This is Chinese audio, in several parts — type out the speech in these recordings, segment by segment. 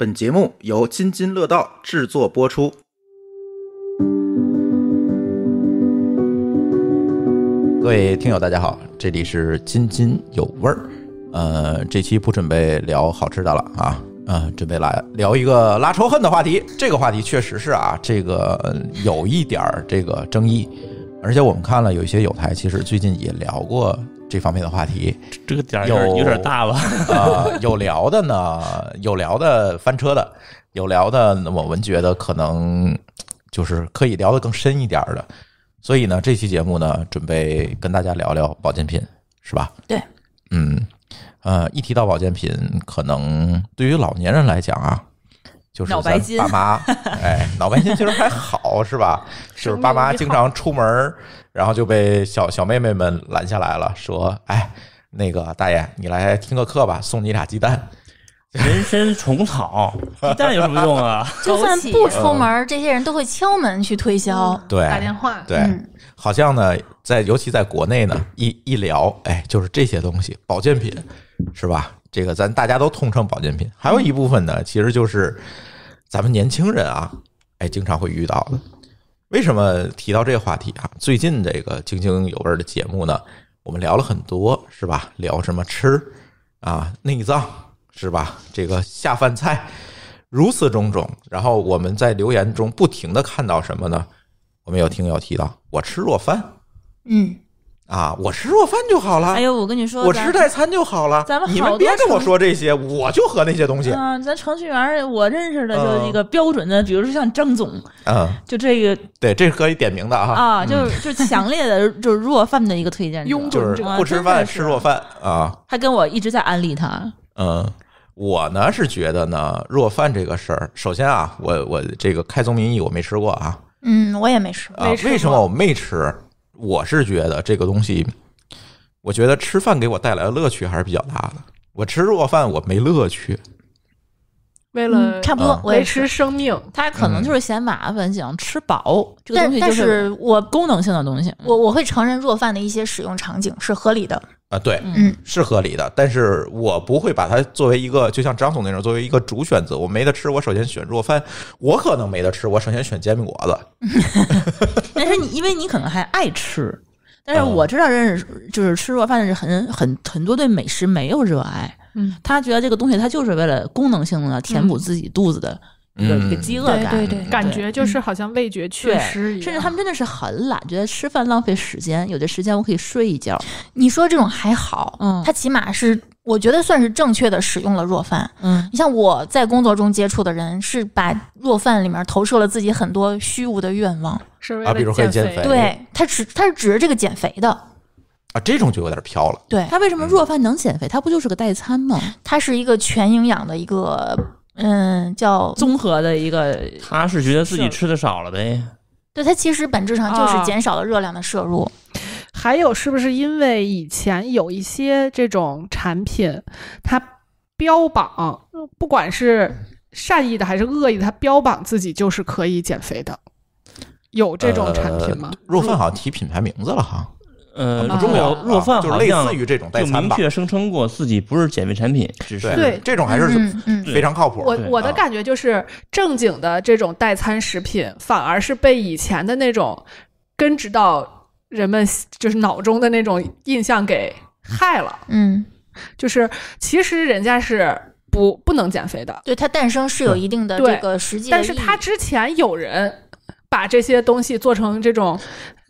本节目由津津乐道制作播出。各位听友，大家好，这里是津津有味儿。呃，这期不准备聊好吃的了啊，嗯，准备来聊一个拉仇恨的话题。这个话题确实是啊，这个有一点儿这个争议，而且我们看了有一些有台其实最近也聊过。这方面的话题，这个点儿有有点大了啊！有聊的呢，有聊的翻车的，有聊的，我们觉得可能就是可以聊得更深一点的。所以呢，这期节目呢，准备跟大家聊聊保健品，是吧？对，嗯，呃，一提到保健品，可能对于老年人来讲啊，就是脑白金，爸妈，哎，脑白金其实还好，是吧？就是爸妈经常出门。然后就被小小妹妹们拦下来了，说：“哎，那个大爷，你来听个课吧，送你俩鸡蛋，人参虫草，鸡蛋有什么用啊？就算不出门，这些人都会敲门去推销，对，打电话，对，好像呢，在尤其在国内呢，一一聊，哎，就是这些东西，保健品，是吧？这个咱大家都通称保健品，还有一部分呢，其实就是咱们年轻人啊，哎，经常会遇到的。”为什么提到这个话题啊？最近这个津津有味的节目呢，我们聊了很多，是吧？聊什么吃啊，内脏是吧？这个下饭菜，如此种种。然后我们在留言中不停的看到什么呢？我们有听友提到，我吃若饭，嗯。啊，我吃热饭就好了。哎呦，我跟你说，我吃代餐就好了。咱们你们别跟我说这些，我就喝那些东西。啊，咱程序员我认识的就一个标准的，比如说像张总，啊，就这个对，这是可以点名的啊。啊，就就强烈的，就是弱饭的一个推荐，就是不吃饭吃弱饭啊。还跟我一直在安利他。嗯，我呢是觉得呢，弱饭这个事儿，首先啊，我我这个开宗明义，我没吃过啊。嗯，我也没吃。为什么我没吃？我是觉得这个东西，我觉得吃饭给我带来的乐趣还是比较大的。我吃弱饭我没乐趣，为了差不多，我持吃生命。他可能就是嫌麻烦，想吃饱。这个东西是我功能性的东西。我我会承认弱饭的一些使用场景是合理的。啊，对，嗯，是合理的，但是我不会把它作为一个，就像张总那种作为一个主选择。我没得吃，我首先选弱饭；我可能没得吃，我首先选煎饼果子。但是你，因为你可能还爱吃，但是我知道认识就是吃弱饭的人很很很多对美食没有热爱，嗯，他觉得这个东西他就是为了功能性呢填补自己肚子的。有一个饥饿感，感觉就是好像味觉缺失，甚至他们真的是很懒，觉得吃饭浪费时间，有的时间我可以睡一觉。你说这种还好，嗯，他起码是我觉得算是正确的使用了若饭，嗯，你像我在工作中接触的人，是把若饭里面投射了自己很多虚无的愿望，是比如减肥，对他指他是指着这个减肥的啊，这种就有点飘了。对他为什么若饭能减肥？它不就是个代餐吗？它是一个全营养的一个。嗯，叫综合的一个，他是觉得自己吃的少了呗。对，他其实本质上就是减少了热量的摄入。还有，是不是因为以前有一些这种产品，它标榜，不管是善意的还是恶意的，它标榜自己就是可以减肥的，有这种产品吗？若风好像提品牌名字了哈。嗯，不若饭就类似于这种，就明确声称过自己不是减肥产品，只是对这种还是非常靠谱。我我的感觉就是，正经的这种代餐食品，反而是被以前的那种根植到人们就是脑中的那种印象给害了。嗯，就是其实人家是不不能减肥的。对它诞生是有一定的这个实际，但是它之前有人把这些东西做成这种。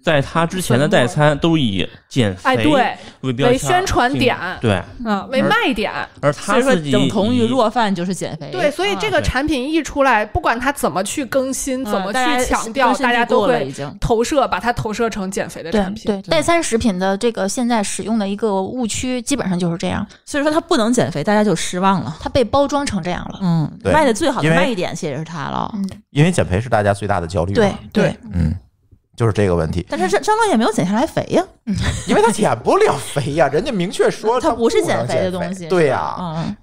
在他之前的代餐都以减肥为宣传点，对嗯，为卖点，而他自己等同于弱饭就是减肥。对，所以这个产品一出来，不管他怎么去更新，怎么去强调，大家都会投射，把它投射成减肥的产品。对代餐食品的这个现在使用的一个误区，基本上就是这样。所以说他不能减肥，大家就失望了。他被包装成这样了，嗯，卖的最好的卖点其实是他了。因为减肥是大家最大的焦虑嘛。对对，嗯。就是这个问题，但是张张导也没有减下来肥呀，因为他减不了肥呀，人家明确说他不是减肥的东西，对呀，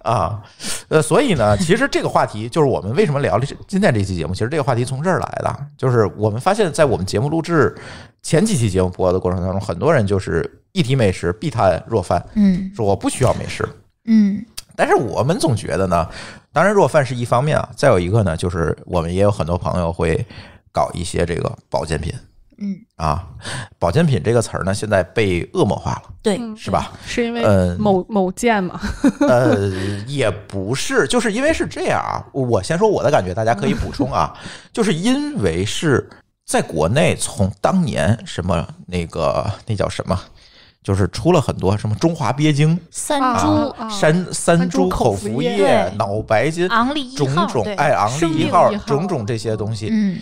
啊，呃，所以呢，其实这个话题就是我们为什么聊这今天这期节目，其实这个话题从这儿来的，就是我们发现，在我们节目录制前几期节目播的过程当中，很多人就是一提美食避谈若饭，嗯，说我不需要美食，嗯，但是我们总觉得呢，当然若饭是一方面啊，再有一个呢，就是我们也有很多朋友会搞一些这个保健品。嗯啊，保健品这个词儿呢，现在被恶魔化了，对，是吧？是因为某某健吗？呃，也不是，就是因为是这样啊。我先说我的感觉，大家可以补充啊。就是因为是在国内，从当年什么那个那叫什么，就是出了很多什么中华鳖精、三株、三三株口服液、脑白金、昂立一种，爱昂立一号，种种这些东西。嗯。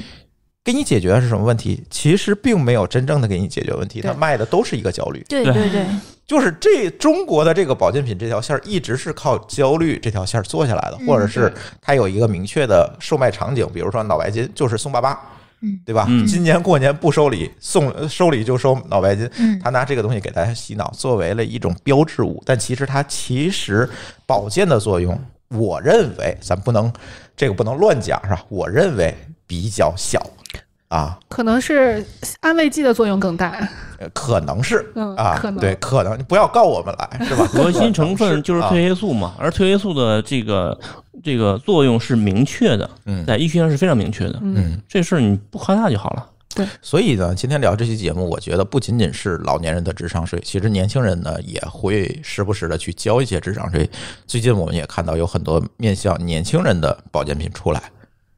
给你解决的是什么问题？其实并没有真正的给你解决问题。他卖的都是一个焦虑。对对对，就是这中国的这个保健品这条线儿，一直是靠焦虑这条线儿做下来的，或者是它有一个明确的售卖场景，比如说脑白金，就是送爸爸，对吧？今年过年不收礼，送收礼就收脑白金。他拿这个东西给大家洗脑，作为了一种标志物。但其实它其实保健的作用，我认为咱不能这个不能乱讲是吧？我认为比较小。啊，可能是安慰剂的作用更大，可能是，嗯啊，可能对，可能不要告我们来是吧？核心成分就是褪黑素嘛，而褪黑素的这个这个作用是明确的，在医学上是非常明确的，嗯，这事你不夸大就好了。对，所以呢，今天聊这期节目，我觉得不仅仅是老年人的智商税，其实年轻人呢也会时不时的去交一些智商税。最近我们也看到有很多面向年轻人的保健品出来。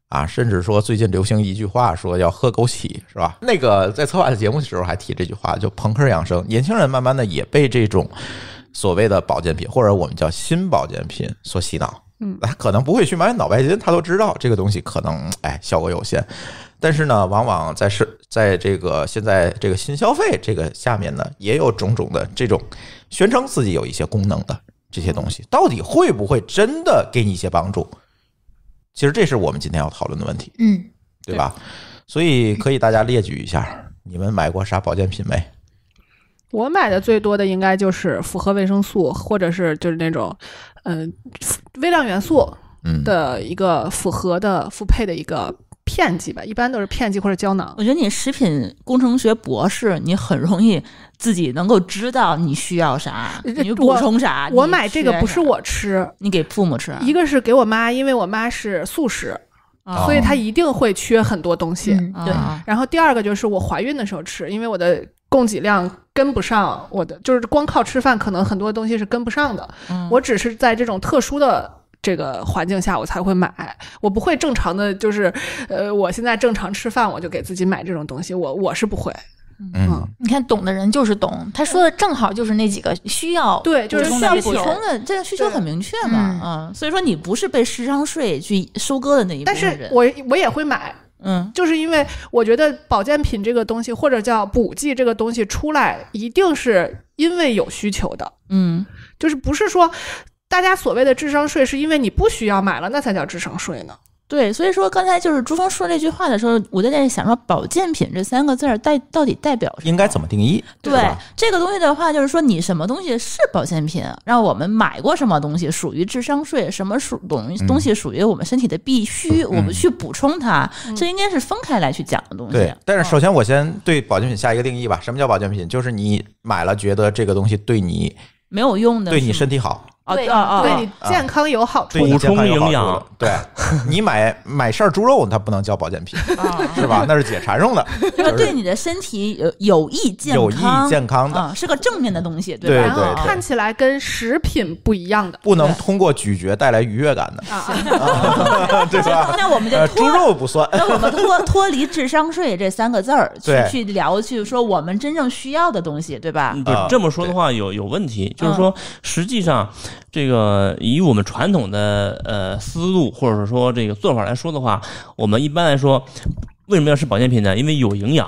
啊，甚至说最近流行一句话，说要喝枸杞，是吧？那个在策划节目的时候还提这句话，就朋克养生，年轻人慢慢的也被这种所谓的保健品，或者我们叫新保健品所洗脑。嗯，他可能不会去买脑白金，他都知道这个东西可能哎效果有限。但是呢，往往在是在这个现在这个新消费这个下面呢，也有种种的这种宣称自己有一些功能的这些东西，到底会不会真的给你一些帮助？其实这是我们今天要讨论的问题，嗯，对吧？所以可以大家列举一下，你们买过啥保健品没？我买的最多的应该就是复合维生素，或者是就是那种，嗯，微量元素的一个复合的复配的一个。片剂吧，一般都是片剂或者胶囊。我觉得你食品工程学博士，你很容易自己能够知道你需要啥，你补充啥。我买这个不是我吃，你给父母吃。一个是给我妈，因为我妈是素食，所以她一定会缺很多东西。对。然后第二个就是我怀孕的时候吃，因为我的供给量跟不上，我的就是光靠吃饭可能很多东西是跟不上的。嗯。我只是在这种特殊的。这个环境下我才会买，我不会正常的就是，呃，我现在正常吃饭我就给自己买这种东西，我我是不会。嗯，你看懂的人就是懂，他说的正好就是那几个需要对，就是需要补充的这个需求很明确嘛，嗯，所以说你不是被智商税去收割的那一部分人。但是，我我也会买，嗯，就是因为我觉得保健品这个东西或者叫补剂这个东西出来，一定是因为有需求的，嗯，就是不是说。大家所谓的智商税，是因为你不需要买了，那才叫智商税呢。对，所以说刚才就是朱峰说这句话的时候，我就在想说保健品这三个字儿代到底代表应该怎么定义？对这个东西的话，就是说你什么东西是保健品，让我们买过什么东西属于智商税，什么属东东西属于我们身体的必须，我们去补充它，这应该是分开来去讲的东西。对，但是首先我先对保健品下一个定义吧。什么叫保健品？就是你买了觉得这个东西对你没有用的，对你身体好。啊，对你健康有好处，补充营养。对你买买事儿猪肉，它不能叫保健品，是吧？那是解馋用的。对你的身体有有益健康，有益健康的，是个正面的东西。对对，看起来跟食品不一样的，不能通过咀嚼带来愉悦感的。行，那我们就猪肉不算。那我们脱脱离“智商税”这三个字儿，去去聊，去说我们真正需要的东西，对吧？这么说的话，有有问题，就是说实际上。这个以我们传统的呃思路，或者说这个做法来说的话，我们一般来说，为什么要吃保健品呢？因为有营养，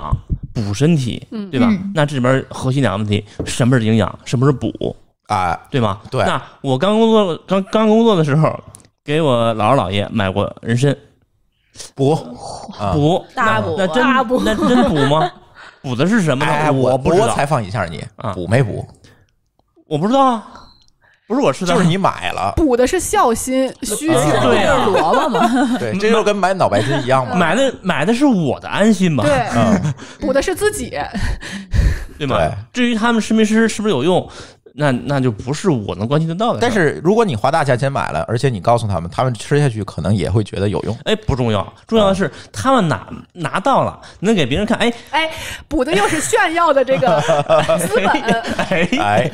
补身体，对吧？那这里边核心两个问题：什么是营养？什么是补啊？对吗？对。那我刚工作，刚刚工作的时候，给我姥姥姥爷买过人参，补补大补，那真补？那真补吗？补的是什么呢？我不知我采访一下你，补没补？我不知道啊。不是我吃的就是你买了，补的是孝心虚情，那是萝卜吗？对，这就跟买脑白金一样吗？买的买的是我的安心嘛，对，补的是自己，对吗？至于他们吃没吃是不是有用？那那就不是我能关心得到的。但是如果你花大价钱买了，而且你告诉他们，他们吃下去可能也会觉得有用。哎，不重要，重要的是他们拿拿到了，能给别人看。哎哎，补的又是炫耀的这个 资本。哎，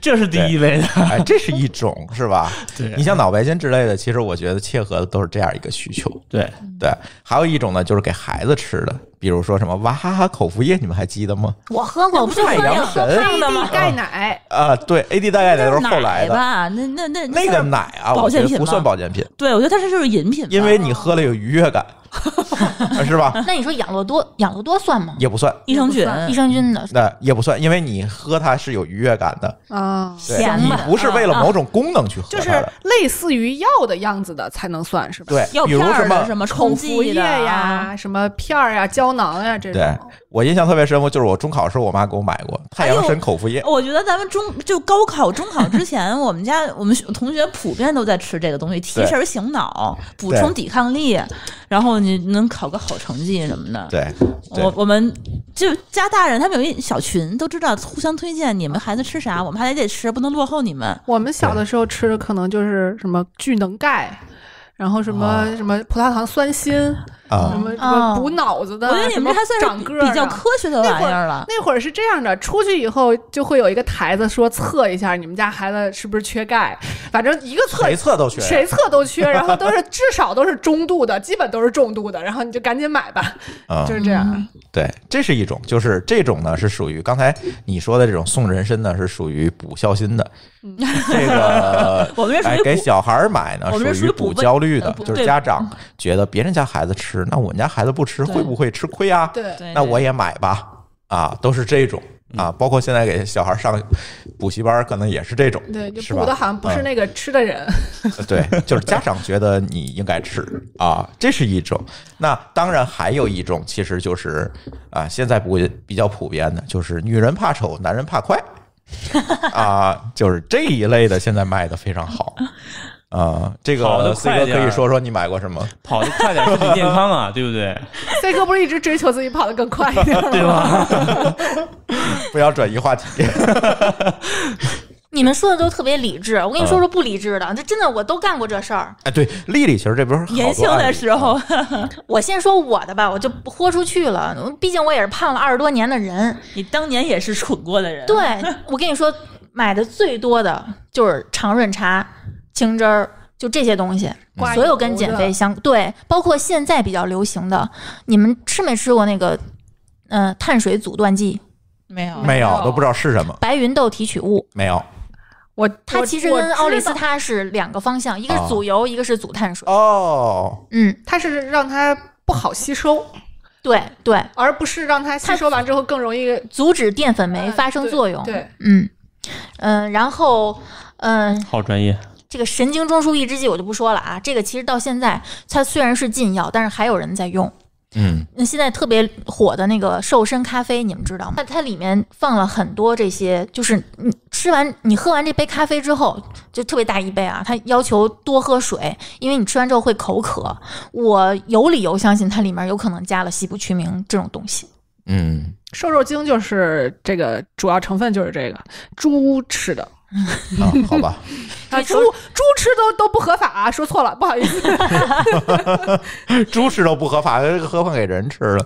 这是第一位的，哎，这是一种是吧？对你像脑白金之类的，其实我觉得切合的都是这样一个需求。对对，还有一种呢，就是给孩子吃的。比如说什么娃哈哈口服液，你们还记得吗？我喝过，不是神喝 AD 钙奶啊？对，AD 钙奶都是后来的。那那那那个奶啊，保健品不算保健品。对，我觉得它这就是饮品，因为你喝了有愉悦感。是吧？那你说养乐多，养乐多算吗？也不算，益生菌，益生菌的那也不算，因为你喝它是有愉悦感的啊，你不是为了某种功能去喝，就是类似于药的样子的才能算是对，比如什么什么冲剂液呀，什么片儿呀，胶囊呀这种。对我印象特别深，就是我中考时候，我妈给我买过太阳神口服液。我觉得咱们中就高考、中考之前，我们家我们同学普遍都在吃这个东西，提神醒脑，补充抵抗力，然后。你能考个好成绩什么的？对我，我们就家大人他们有一小群，都知道互相推荐。你们孩子吃啥，我们还得得吃，不能落后你们。我们小的时候吃的可能就是什么巨能钙，然后什么什么葡萄糖酸锌。什么补脑子的？我觉得你们还算长个儿，比较科学的玩意儿了。那会儿是这样的，出去以后就会有一个台子说测一下你们家孩子是不是缺钙，反正一个测谁测都缺，谁测都缺，然后都是 至少都是中度的，基本都是重度的，然后你就赶紧买吧。啊，就是这样。对，这是一种，就是这种呢是属于刚才你说的这种送人参呢是属于补孝心的。这个 我们给小孩儿买呢属于补焦虑的，就是家长觉得别人家孩子吃。是，那我们家孩子不吃会不会吃亏啊？对，那我也买吧，啊，都是这种啊，包括现在给小孩上补习班，可能也是这种，对，补的好像不是那个吃的人，对，就是家长觉得你应该吃啊，这是一种。那当然还有一种，其实就是啊，现在普比较普遍的就是女人怕丑，男人怕快 啊，就是这一类的，现在卖的非常好。啊，这个 C 哥可以说说你买过什么？跑得快点，身体健康啊，对不对？C 哥不是一直追求自己跑得更快一点，对吗？不要转移话题。你们说的都特别理智，我跟你说说不理智的。这真的，我都干过这事儿。哎，对，丽丽，其实这不是年轻的时候，我先说我的吧，我就豁出去了。毕竟我也是胖了二十多年的人，你当年也是蠢过的人。对，我跟你说，买的最多的就是常润茶。清汁儿，就这些东西，所有跟减肥相对，包括现在比较流行的，你们吃没吃过那个，嗯，碳水阻断剂？没有，没有，都不知道是什么。白云豆提取物？没有。我它其实跟奥利司他是两个方向，一个是阻油，一个是阻碳水。哦，嗯，它是让它不好吸收。对对，而不是让它吸收完之后更容易阻止淀粉酶发生作用。对，嗯嗯，然后嗯，好专业。这个神经中枢抑制剂我就不说了啊，这个其实到现在它虽然是禁药，但是还有人在用。嗯，那现在特别火的那个瘦身咖啡，你们知道吗？它它里面放了很多这些，就是你吃完你喝完这杯咖啡之后，就特别大一杯啊，它要求多喝水，因为你吃完之后会口渴。我有理由相信它里面有可能加了西布曲明这种东西。嗯，瘦肉精就是这个主要成分，就是这个猪吃的。啊，好吧，啊，猪猪吃都都不合法，说错了，不好意思，猪吃都不合法，这个何况给人吃了。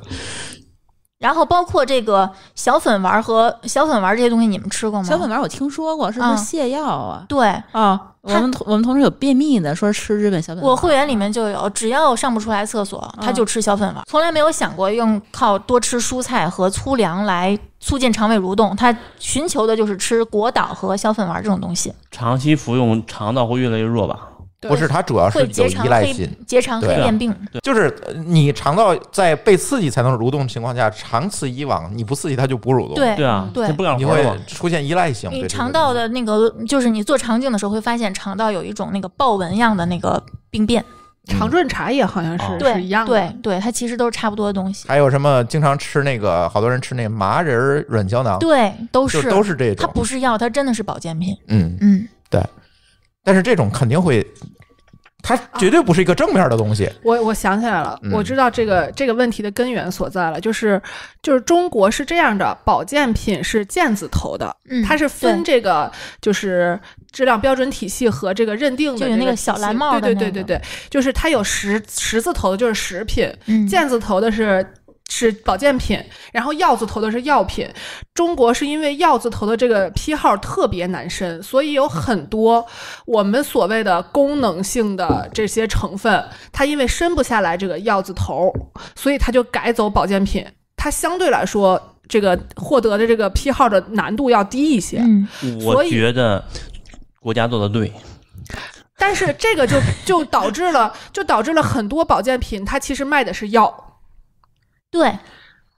然后包括这个小粉丸和小粉丸这些东西，你们吃过吗？小粉丸我听说过，是不是泻药啊？对啊，我们同我们同事有便秘的，说吃日本小粉，我会员里面就有，只要上不出来厕所，他就吃小粉丸，从来没有想过用靠多吃蔬菜和粗粮来。促进肠胃蠕动，它寻求的就是吃果导和消粉丸这种东西。长期服用，肠道会越来越弱吧？不是，它主要是有依赖性。结肠黑变病，就是你肠道在被刺激才能蠕动的情况下，长此以往你不刺激它就不蠕动。对啊，对，它不敢活了，出现依赖性。你肠道的那个，就是你做肠镜的时候会发现肠道有一种那个豹纹样的那个病变。长润茶叶好像是是一样的，对对，它其实都是差不多的东西。还有什么？经常吃那个，好多人吃那麻仁软胶囊，对，都是都是这种。它不是药，它真的是保健品。嗯嗯，对。但是这种肯定会。它绝对不是一个正面的东西。我我想起来了，我知道这个这个问题的根源所在了，就是就是中国是这样的，保健品是健字头的，它是分这个就是质量标准体系和这个认定的，就有那个小蓝帽的，对对对对对，就是它有十十字头的就是食品，健字头的是。是保健品，然后药字头的是药品。中国是因为药字头的这个批号特别难申，所以有很多我们所谓的功能性的这些成分，它因为申不下来这个药字头，所以它就改走保健品。它相对来说，这个获得的这个批号的难度要低一些。嗯，我觉得国家做的对，但是这个就就导致了，就导致了很多保健品，它其实卖的是药。对，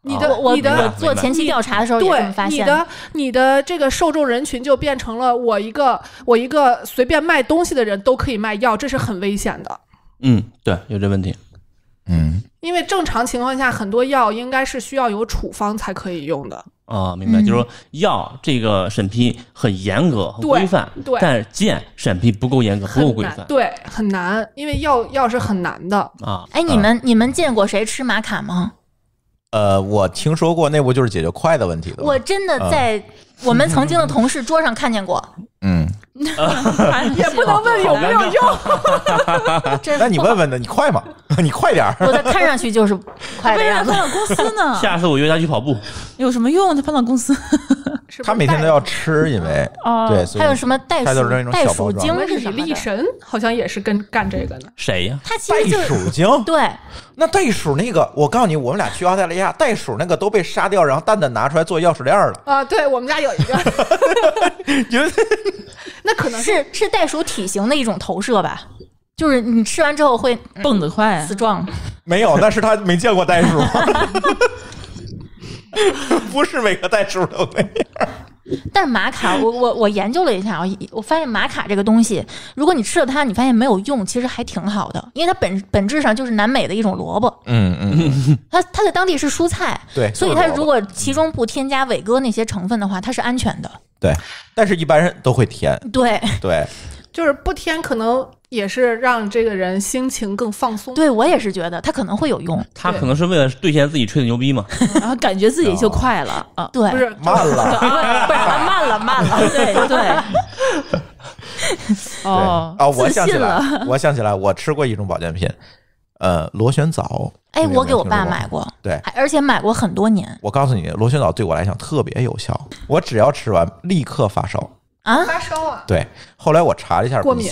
你的我的做前期调查的时候，对你的你的这个受众人群就变成了我一个我一个随便卖东西的人都可以卖药，这是很危险的。嗯，对，有这问题。嗯，因为正常情况下，很多药应该是需要有处方才可以用的。啊，明白，就是说药这个审批很严格、很规范，但健审批不够严格、不够规范，对，很难，因为药药是很难的啊。哎，你们你们见过谁吃玛卡吗？呃，我听说过，内部就是解决快的问题的。我真的在。我们曾经的同事桌上看见过，嗯，也不能问有没有用。那你问问呢？你快嘛，你快点儿。我这看上去就是快点。为啥放到公司呢？下次我约他去跑步。有什么用？他放到公司，他每天都要吃为。哦，对，还有什么袋鼠？袋鼠精是么？立神好像也是跟干这个呢。谁呀？袋鼠精。对，那袋鼠那个，我告诉你，我们俩去澳大利亚，袋鼠那个都被杀掉，然后蛋蛋拿出来做钥匙链了。啊，对我们家有。一个，那可能是是袋鼠体型的一种投射吧，就是你吃完之后会蹦得快，死壮。没有，但是他没见过袋鼠，不是每个袋鼠都那样。但是玛卡，我我我研究了一下啊，我发现玛卡这个东西，如果你吃了它，你发现没有用，其实还挺好的，因为它本本质上就是南美的一种萝卜，嗯嗯，它它在当地是蔬菜，对，所以它如果其中不添加伟哥那些成分的话，它是安全的，对，但是一般人都会填，对对。就是不添，可能也是让这个人心情更放松。对我也是觉得，他可能会有用。他可能是为了兑现自己吹的牛逼嘛，然后感觉自己就快了啊！对，慢了，慢 了，慢了，慢了，对对。哦哦，我想起来，我想起来，我吃过一种保健品，呃，螺旋藻。哎，我给我爸买过，对，而且买过很多年。我告诉你，螺旋藻对我来讲特别有效，我只要吃完立刻发烧。啊，发烧啊！对，后来我查了一下，过敏，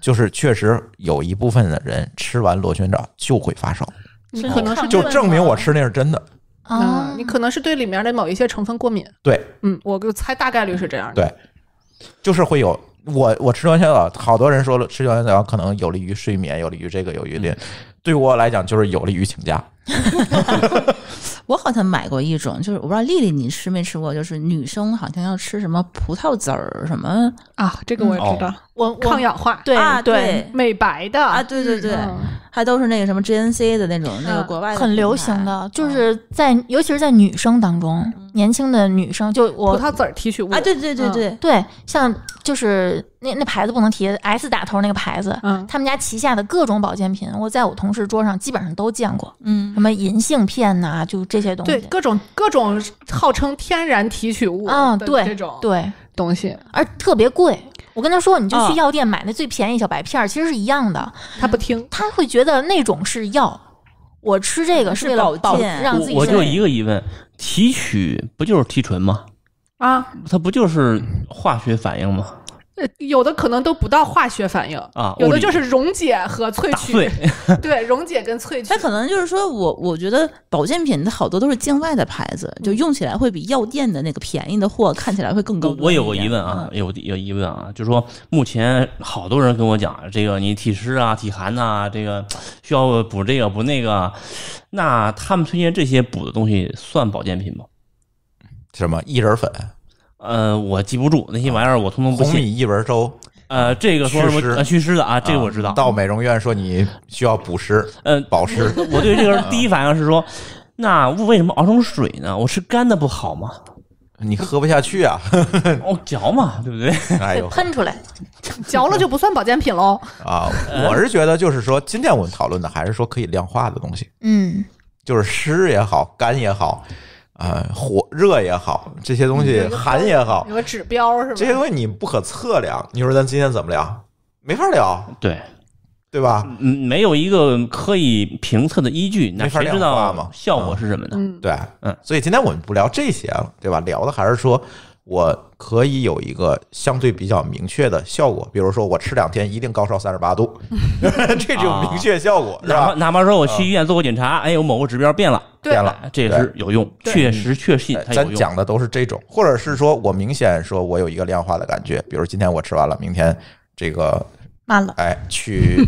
就是确实有一部分的人吃完螺旋藻就会发烧，你可能是就证明我吃那是真的啊，你可能是对里面的某一些成分过敏。对，嗯，我就猜大概率是这样。的。对，就是会有我我吃螺旋藻，好多人说了吃螺旋藻可能有利于睡眠，有利于这个，有利于那，对我来讲就是有利于请假。我好像买过一种，就是我不知道丽丽你吃没吃过，就是女生好像要吃什么葡萄籽儿什么啊？这个我知道。我抗氧化对啊对美白的啊对对对，还都是那个什么 G N C 的那种那个国外的很流行的，就是在尤其是在女生当中，年轻的女生就我葡萄籽提取物啊对对对对对，像就是那那牌子不能提 S 打头那个牌子，嗯，他们家旗下的各种保健品，我在我同事桌上基本上都见过，嗯，什么银杏片呐，就这些东西，对各种各种号称天然提取物啊，对这种对东西，而特别贵。我跟他说，你就去药店买那最便宜小白片儿，其实是一样的。他不听，他会觉得那种是药，我吃这个是为保健。让我就一个疑问：提取不就是提纯吗？啊，它不就是化学反应吗？有的可能都不到化学反应啊，有的就是溶解和萃取，对溶解跟萃取。它可能就是说我我觉得保健品的好多都是境外的牌子，就用起来会比药店的那个便宜的货看起来会更高。我有个疑问啊，有有疑问啊，就是说目前好多人跟我讲，这个你体湿啊、体寒呐，这个需要补这个补那个，那他们推荐这些补的东西算保健品吗？什么薏仁粉？呃，我记不住那些玩意儿，我通通不信。红米译文收。呃，这个说什么祛湿的啊？这个我知道。到美容院说你需要补湿，呃，保湿。我对这个第一反应是说，那为什么熬成水呢？我吃干的不好吗？你喝不下去啊？哦，嚼嘛，对不对？哎呦，喷出来，嚼了就不算保健品喽。啊，我是觉得就是说，今天我们讨论的还是说可以量化的东西，嗯，就是湿也好，干也好。呃，火热也好，这些东西寒也好，有个指标是吧？这些东西你不可测量。你说咱今天怎么聊？没法聊，对对吧？嗯，没有一个可以评测的依据，没法知道啊，效果是什么呢？对，嗯，所以今天我们不聊这些了，对吧？聊的还是说。我可以有一个相对比较明确的效果，比如说我吃两天一定高烧三十八度，这种明确效果然后哪怕说我去医院做个检查，哎，有某个指标变了，变了，这是有用，确实确实咱讲的都是这种，或者是说我明显说我有一个量化的感觉，比如今天我吃完了，明天这个。慢了，哎，去，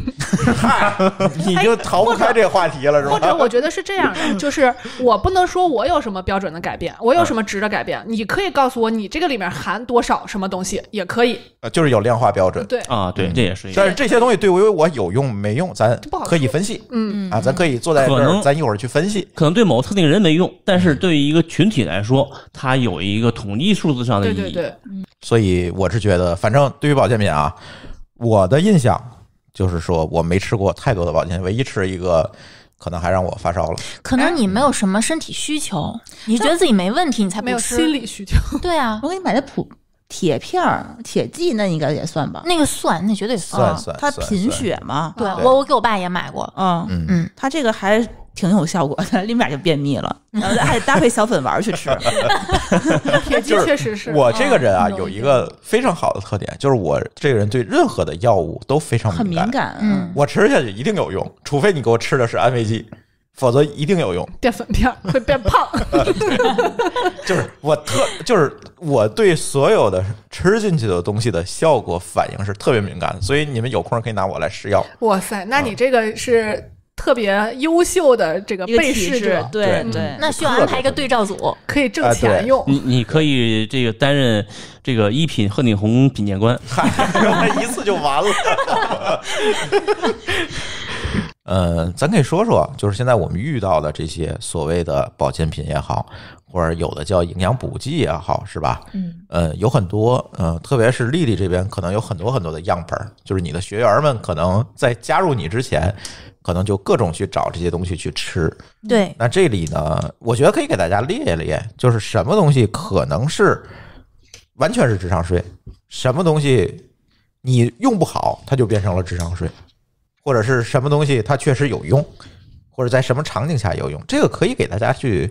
你就逃不开这话题了，是吧？或者我觉得是这样的，就是我不能说我有什么标准的改变，我有什么值的改变，你可以告诉我你这个里面含多少什么东西，也可以，呃，就是有量化标准，对啊，对，这也是。一但是这些东西对我我有用没用，咱可以分析，嗯啊，咱可以坐在这儿，咱一会儿去分析。可能对某特定人没用，但是对于一个群体来说，它有一个统计数字上的意义，对对对，嗯。所以我是觉得，反正对于保健品啊。我的印象就是说，我没吃过太多的保健品，唯一吃一个，可能还让我发烧了。可能你没有什么身体需求，你觉得自己没问题，你才没有吃。心理需求。对啊，我给你买的普。铁片儿、铁剂，那应该也算吧。那个算，那绝对算。它贫血嘛？对我，我给我爸也买过。嗯嗯，他这个还挺有效果的，立马就便秘了。然后还搭配小粉丸去吃。铁 剂确实是。我这个人啊，有一个非常好的特点，就是我这个人对任何的药物都非常敏感。很敏感。我吃下去一定有用，除非你给我吃的是安慰剂。否则一定有用。淀粉片会变胖。就是我特就是我对所有的吃进去的东西的效果反应是特别敏感，所以你们有空可以拿我来试药。哇塞，那你这个是特别优秀的这个被试者，对对，那需要安排一个对照组，可以挣钱用。你你可以这个担任这个一品鹤顶红品鉴官，一次就完了。嗯，咱可以说说，就是现在我们遇到的这些所谓的保健品也好，或者有的叫营养补剂也好，是吧？嗯，呃，有很多，嗯，特别是丽丽这边，可能有很多很多的样本，就是你的学员们可能在加入你之前，可能就各种去找这些东西去吃。对，那这里呢，我觉得可以给大家列一列，就是什么东西可能是完全是智商税，什么东西你用不好，它就变成了智商税。或者是什么东西，它确实有用，或者在什么场景下有用，这个可以给大家去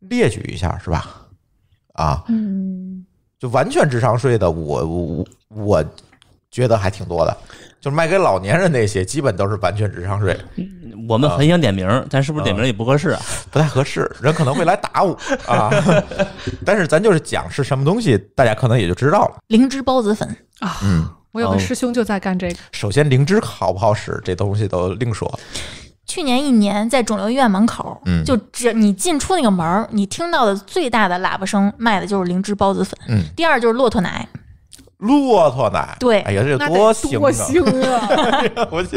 列举一下，是吧？啊，嗯，就完全智商税的，我我我觉得还挺多的，就是卖给老年人那些，基本都是完全智商税。我们很想点名，但是不是点名也不合适啊，不太合适，人可能会来打我啊。但是咱就是讲是什么东西，大家可能也就知道了。灵芝孢子粉啊，嗯。我有个师兄就在干这个。首先，灵芝好不好使？这东西都另说。去年一年，在肿瘤医院门口，嗯，就只你进出那个门儿，你听到的最大的喇叭声，卖的就是灵芝孢子粉，嗯。第二就是骆驼奶。骆驼奶？对，哎呀，这多腥啊！我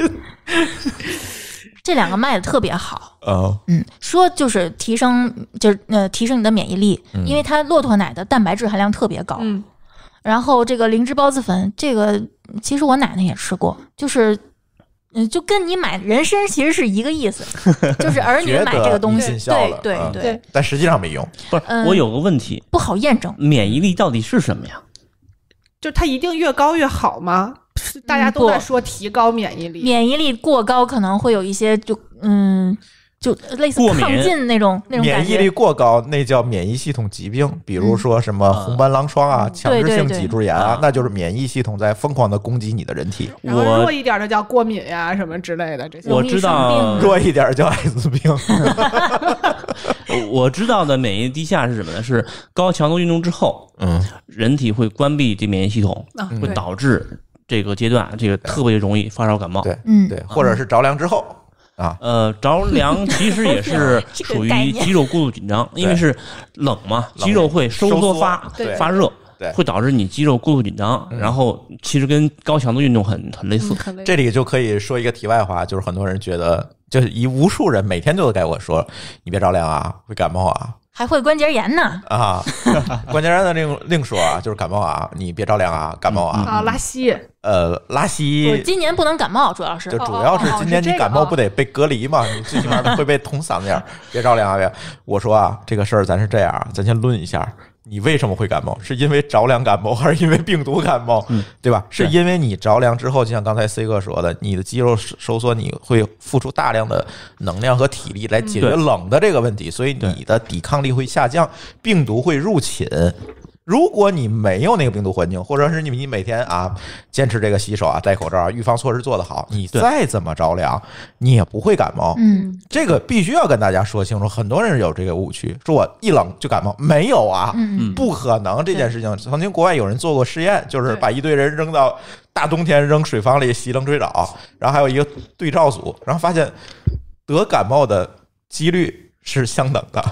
这两个卖的特别好，嗯嗯，说就是提升，就是呃，提升你的免疫力，因为它骆驼奶的蛋白质含量特别高。然后这个灵芝孢子粉，这个其实我奶奶也吃过，就是，嗯，就跟你买人参其实是一个意思，就是儿女买这个东西，对对对，但实际上没用。不是我有个问题，不好验证免疫力到底是什么呀？就它一定越高越好吗？大家都在说提高免疫力，免疫力过高可能会有一些就嗯。就类似过敏那种，那种免疫力过高，那叫免疫系统疾病，比如说什么红斑狼疮啊、强制性脊柱炎啊，那就是免疫系统在疯狂的攻击你的人体。我弱一点的叫过敏呀，什么之类的这些。我知道弱一点叫艾滋病。我知道的免疫低下是什么呢？是高强度运动之后，嗯，人体会关闭这免疫系统，会导致这个阶段这个特别容易发烧感冒。对，嗯，对，或者是着凉之后。啊，呃，着凉其实也是 属于肌肉过度紧张，因为是冷嘛，肌肉会收缩发发热，会导致你肌肉过度紧张。然后其实跟高强度运动很很类似，这里就可以说一个题外话，就是很多人觉得，就以无数人每天都在我说，你别着凉啊，会感冒啊。还会关节炎呢啊，关节炎的另另说啊，就是感冒啊，你别着凉啊，感冒啊啊，拉稀呃，拉稀。今年不能感冒，主要是就主要是今年你感冒不得被隔离嘛，你 最起码会被捅嗓子眼儿，别着凉啊，别。我说啊，这个事儿咱是这样，咱先论一下。你为什么会感冒？是因为着凉感冒，还是因为病毒感冒？对吧？是因为你着凉之后，就像刚才 C 哥说的，你的肌肉收缩，你会付出大量的能量和体力来解决冷的这个问题，所以你的抵抗力会下降，病毒会入侵。如果你没有那个病毒环境，或者是你你每天啊坚持这个洗手啊、戴口罩啊，预防措施做得好，你再怎么着凉，你也不会感冒。嗯，这个必须要跟大家说清楚。很多人有这个误区，说我一冷就感冒，没有啊，不可能。这件事情曾经国外有人做过试验，就是把一堆人扔到大冬天扔水房里洗冷水澡，然后还有一个对照组，然后发现得感冒的几率是相等的。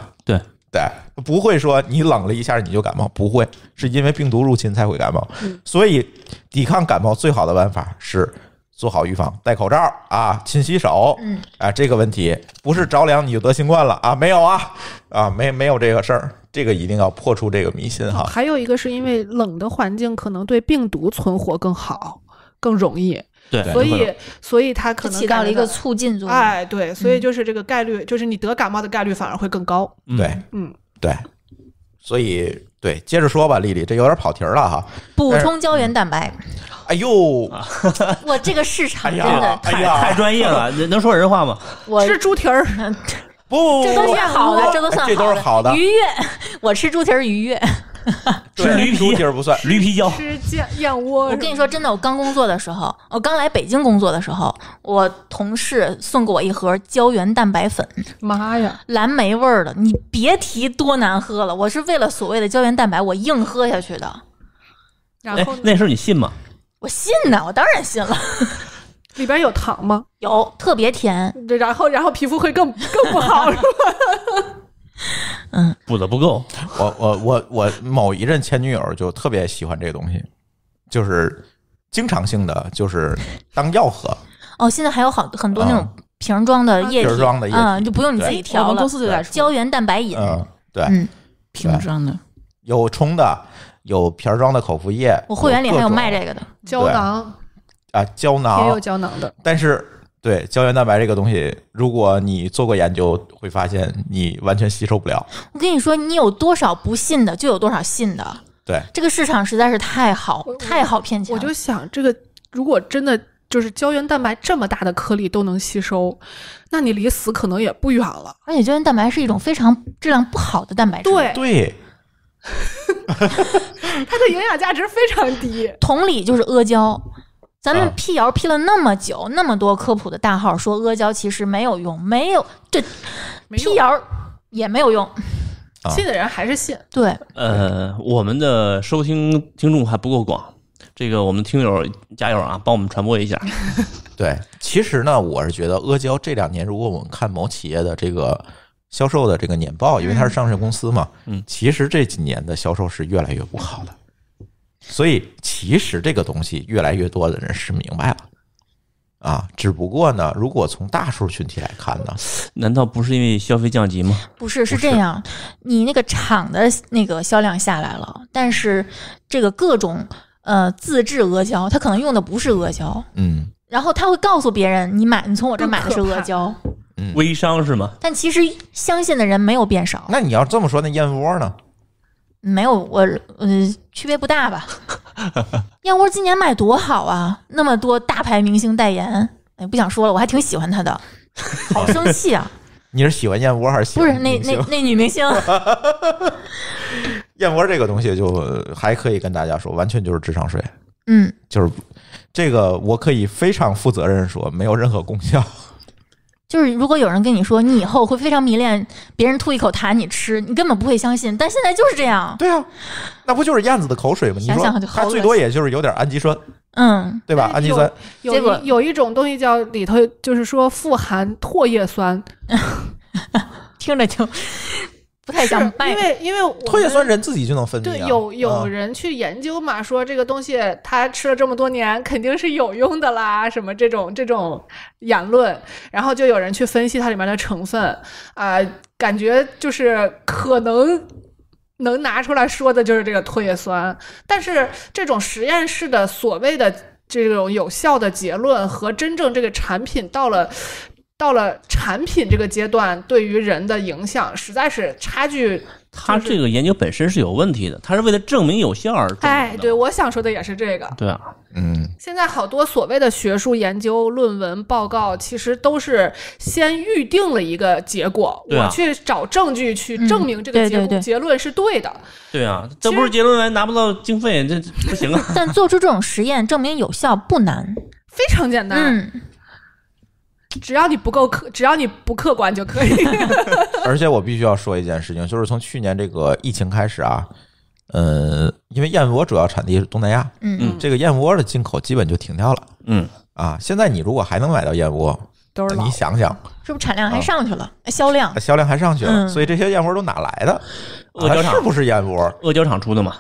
对，不会说你冷了一下你就感冒，不会，是因为病毒入侵才会感冒。所以，抵抗感冒最好的办法是做好预防，戴口罩啊，勤洗手。嗯，啊，这个问题不是着凉你就得新冠了啊，没有啊，啊，没没有这个事儿，这个一定要破除这个迷信哈。还有一个是因为冷的环境可能对病毒存活更好，更容易。对，所以，所以它可能起到了一个促进作用。哎，对，所以就是这个概率，就是你得感冒的概率反而会更高。对，嗯，对，所以，对，接着说吧，丽丽，这有点跑题了哈。补充胶原蛋白。哎呦，我 这个市场真的太太专业了，能说人话吗？我吃猪蹄儿，不，这都算好的，这都算，是好的。愉悦，我吃猪蹄儿，愉悦。吃驴皮筋儿不算，驴皮胶。吃燕窝。我跟你说真的，我刚工作的时候，我刚来北京工作的时候，我同事送给我一盒胶原蛋白粉。妈呀，蓝莓味儿的，你别提多难喝了。我是为了所谓的胶原蛋白，我硬喝下去的。然后那时候你信吗？我信呐，我当然信了。里边有糖吗？有，特别甜。然后，然后皮肤会更更不好是吧？嗯，补的不够。我我我我某一任前女友就特别喜欢这东西，就是经常性的，就是当药喝。哦，现在还有好很多那种瓶装的液体，瓶装的嗯，就不用你自己调了。公司就在胶原蛋白饮，对，瓶装的有冲的，有瓶装的口服液。我会员里还有卖这个的胶囊啊，胶囊也有胶囊的，但是。对胶原蛋白这个东西，如果你做过研究，会发现你完全吸收不了。我跟你说，你有多少不信的，就有多少信的。对，这个市场实在是太好，太好骗钱。我就想，这个如果真的就是胶原蛋白这么大的颗粒都能吸收，那你离死可能也不远了。而且胶原蛋白是一种非常质量不好的蛋白质，对，对，它的营养价值非常低。同理，就是阿胶。咱们辟谣辟了那么久，那么多科普的大号说阿胶其实没有用，没有这辟谣也没有用，信的人还是信。对，呃，我们的收听听众还不够广，这个我们听友加油啊，帮我们传播一下。对，其实呢，我是觉得阿胶这两年，如果我们看某企业的这个销售的这个年报，因为它是上市公司嘛，嗯，其实这几年的销售是越来越不好的。所以，其实这个东西越来越多的人是明白了，啊，只不过呢，如果从大数群体来看呢，难道不是因为消费降级吗？不是，是这样，你那个厂的那个销量下来了，但是这个各种呃自制阿胶，他可能用的不是阿胶，嗯，然后他会告诉别人，你买，你从我这买的是阿胶，嗯，微商是吗？但其实相信的人没有变少。那你要这么说，那燕窝呢？没有，我呃，区别不大吧。燕窝今年卖多好啊，那么多大牌明星代言，哎，不想说了，我还挺喜欢他的，好生气啊！你是喜欢燕窝还是喜不是那那那女明星？燕窝这个东西就还可以跟大家说，完全就是智商税。嗯，就是这个，我可以非常负责任说，没有任何功效。就是如果有人跟你说你以后会非常迷恋别人吐一口痰你吃你根本不会相信，但现在就是这样。对啊，那不就是燕子的口水吗？你说它最多也就是有点氨基酸，嗯，对吧？氨基酸有有一种东西叫里头，就是说富含唾液酸，听着就。不是，因为因为唾液酸人自己就能分泌。对，有有人去研究嘛，说这个东西他吃了这么多年，肯定是有用的啦，什么这种这种言论，然后就有人去分析它里面的成分，啊，感觉就是可能能拿出来说的就是这个唾液酸，但是这种实验室的所谓的这种有效的结论和真正这个产品到了。到了产品这个阶段，对于人的影响实在是差距。他这个研究本身是有问题的，他是为了证明有效而。哎，对，我想说的也是这个。对啊，嗯。现在好多所谓的学术研究论文报告，其实都是先预定了一个结果，我去找证据去证明这个结结论是对的。对啊，这不是结论还拿不到经费，这不行啊。但做出这种实验证明有效不难，非常简单。嗯。只要你不够客，只要你不客观就可以。而且我必须要说一件事情，就是从去年这个疫情开始啊，呃，因为燕窝主要产地是东南亚，嗯嗯，这个燕窝的进口基本就停掉了，嗯啊，现在你如果还能买到燕窝，你想想，是不是产量还上去了？销量，销量还上去了，所以这些燕窝都哪来的？阿胶厂不是燕窝，阿胶厂出的嘛？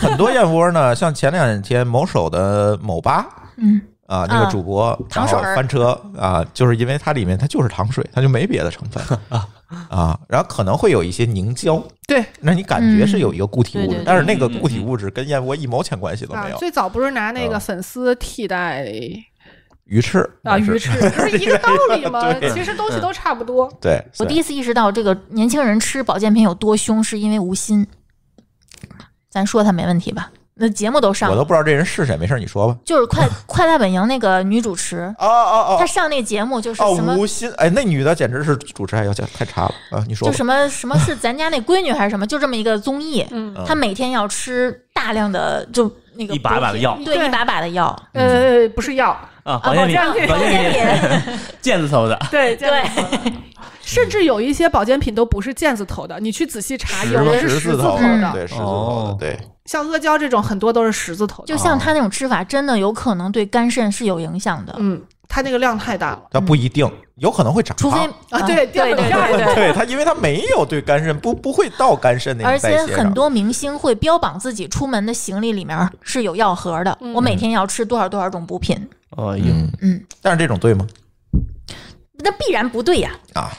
很多燕窝呢，像前两天某手的某八，嗯。啊，那个主播糖水翻车啊，就是因为它里面它就是糖水，它就没别的成分啊，啊，然后可能会有一些凝胶。对，那你感觉是有一个固体物质，但是那个固体物质跟燕窝一毛钱关系都没有。最早不是拿那个粉丝替代鱼翅啊，鱼翅不是一个道理吗？其实东西都差不多。对我第一次意识到这个年轻人吃保健品有多凶，是因为无心。咱说他没问题吧？那节目都上，我都不知道这人是谁。没事你说吧。就是快快大本营那个女主持，哦哦哦，她上那节目就是什么？哎，那女的简直是主持还要太差了啊！你说就什么什么是咱家那闺女还是什么？就这么一个综艺，嗯，她每天要吃大量的就那个一把把的药，对，一把把的药，呃，不是药啊，保健品，保健品，毽子头的，对 对。甚至有一些保健品都不是毽子头的，你去仔细查，有的是十字头的，对，十字头的，对。像阿胶这种很多都是十字头，就像他那种吃法，真的有可能对肝肾是有影响的。嗯，他那个量太大了。那不一定，有可能会长，除非啊，对对对对，对他，因为他没有对肝肾，不不会到肝肾那而且很多明星会标榜自己出门的行李里面是有药盒的，我每天要吃多少多少种补品。哦，嗯嗯，但是这种对吗？那必然不对呀！啊，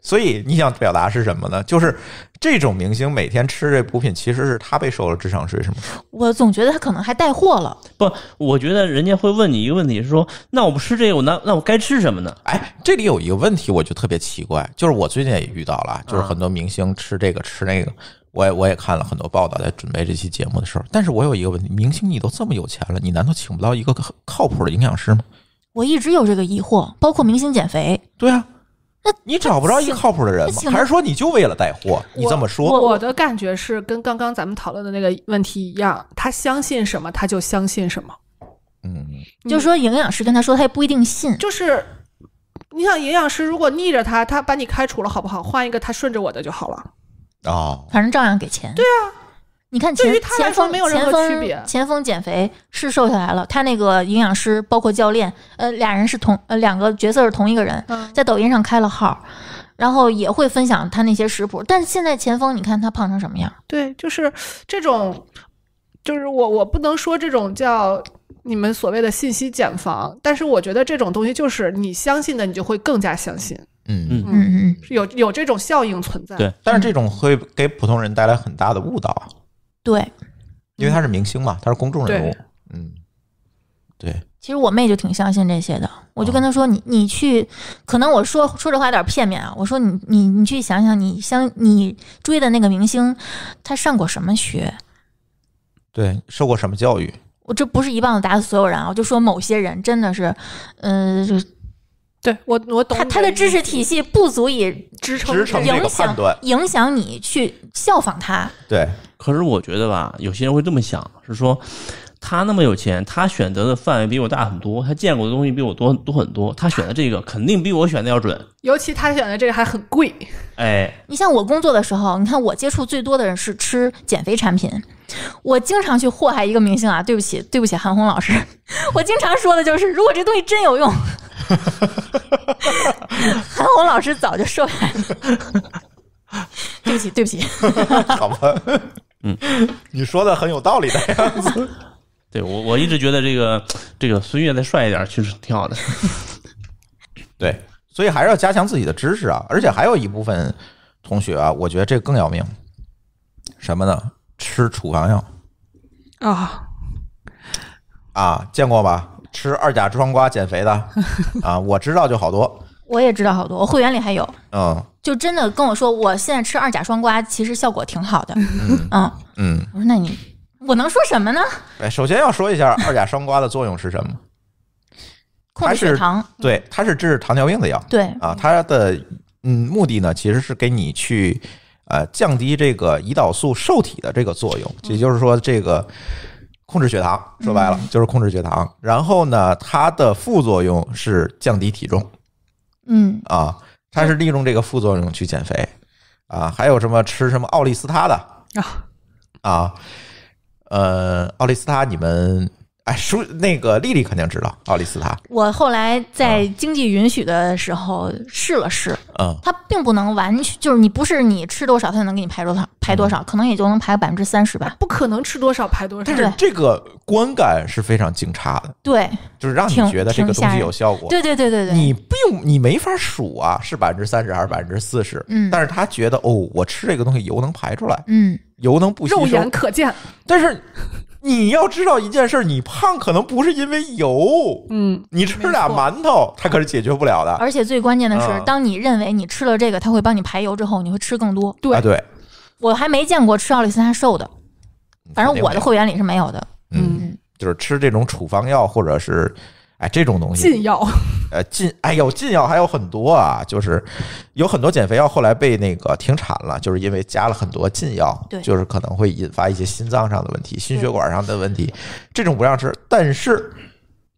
所以你想表达是什么呢？就是。这种明星每天吃这补品，其实是他被收了智商税，是吗？我总觉得他可能还带货了。不，我觉得人家会问你一个问题，是说那我不吃这个，我那那我该吃什么呢？哎，这里有一个问题，我就特别奇怪，就是我最近也遇到了，就是很多明星吃这个吃那个，我也我也看了很多报道，在准备这期节目的时候。但是我有一个问题，明星你都这么有钱了，你难道请不到一个靠谱的营养师吗？我一直有这个疑惑，包括明星减肥。对啊。那你找不着一个靠谱的人吗？还是说你就为了带货？你这么说，我我的感觉是跟刚刚咱们讨论的那个问题一样，他相信什么他就相信什么。嗯，就说营养师跟他说，他也不一定信。就是，你想营养师如果逆着他，他把你开除了，好不好？换一个他顺着我的就好了。啊，反正照样给钱。对啊。你看前前锋没有任何区别，前锋减肥是瘦下来了。他那个营养师包括教练，呃，俩人是同呃两个角色是同一个人，在抖音上开了号，然后也会分享他那些食谱。但现在前锋，你看他胖成什么样？对，就是这种，就是我我不能说这种叫你们所谓的信息茧房，但是我觉得这种东西就是你相信的，你就会更加相信。嗯嗯嗯嗯，有有这种效应存在。对，但是这种会给普通人带来很大的误导。对，因为他是明星嘛，他是公众人物，嗯，对。其实我妹就挺相信这些的，我就跟她说：“你你去，可能我说说这话有点片面啊。我说你你你去想想，你相你追的那个明星，他上过什么学？对，受过什么教育？我这不是一棒子打死所有人啊，我就说某些人真的是，嗯。”对，我我懂他他的知识体系不足以支撑影响影响你去效仿他。对，可是我觉得吧，有些人会这么想，是说他那么有钱，他选择的范围比我大很多，他见过的东西比我多多很多，他选的这个肯定比我选的要准。尤其他选的这个还很贵。哎，你像我工作的时候，你看我接触最多的人是吃减肥产品。我经常去祸害一个明星啊！对不起，对不起，韩红老师，我经常说的就是，如果这东西真有用，韩红老师早就说来了。对不起，对不起。好吧，嗯，你说的很有道理的样子。对我，我一直觉得这个这个孙越再帅一点，其实挺好的。对，所以还是要加强自己的知识啊！而且还有一部分同学啊，我觉得这更要命，什么呢？吃处方药啊啊见过吧？吃二甲双胍减肥的 啊，我知道就好多。我也知道好多，我会员里还有嗯，就真的跟我说，我现在吃二甲双胍，其实效果挺好的。嗯嗯，我说那你我能说什么呢？哎，首先要说一下二甲双胍的作用是什么？控制血糖，对，它是治糖尿病的药，对啊。它的嗯目的呢，其实是给你去。呃，降低这个胰岛素受体的这个作用，也就是说，这个控制血糖，说白了就是控制血糖。然后呢，它的副作用是降低体重，嗯，啊，它是利用这个副作用去减肥，啊，还有什么吃什么奥利司他的啊，啊，呃，奥利司他，你们。哎，叔，那个丽丽肯定知道奥利司他。我后来在经济允许的时候试了试，嗯，它并不能完全，就是你不是你吃多少，它就能给你排多少，排多少，可能也就能排百分之三十吧，不可能吃多少排多少。但是这个观感是非常惊诧的，对，就是让你觉得这个东西有效果。对对对对对，你并你没法数啊，是百分之三十还是百分之四十？嗯，但是他觉得哦，我吃这个东西油能排出来，嗯，油能不吸收，肉眼可见，但是。你要知道一件事，你胖可能不是因为油，嗯，你吃俩馒头，它可是解决不了的。而且最关键的是，当你认为你吃了这个，它会帮你排油之后，你会吃更多。对，对，我还没见过吃奥利司他瘦的，反正我的会员里是没有的。嗯，就是吃这种处方药或者是。哎，这种东西禁药，呃，禁哎呦，禁药还有很多啊，就是有很多减肥药后来被那个停产了，就是因为加了很多禁药，对，就是可能会引发一些心脏上的问题、心血管上的问题，这种不让吃。但是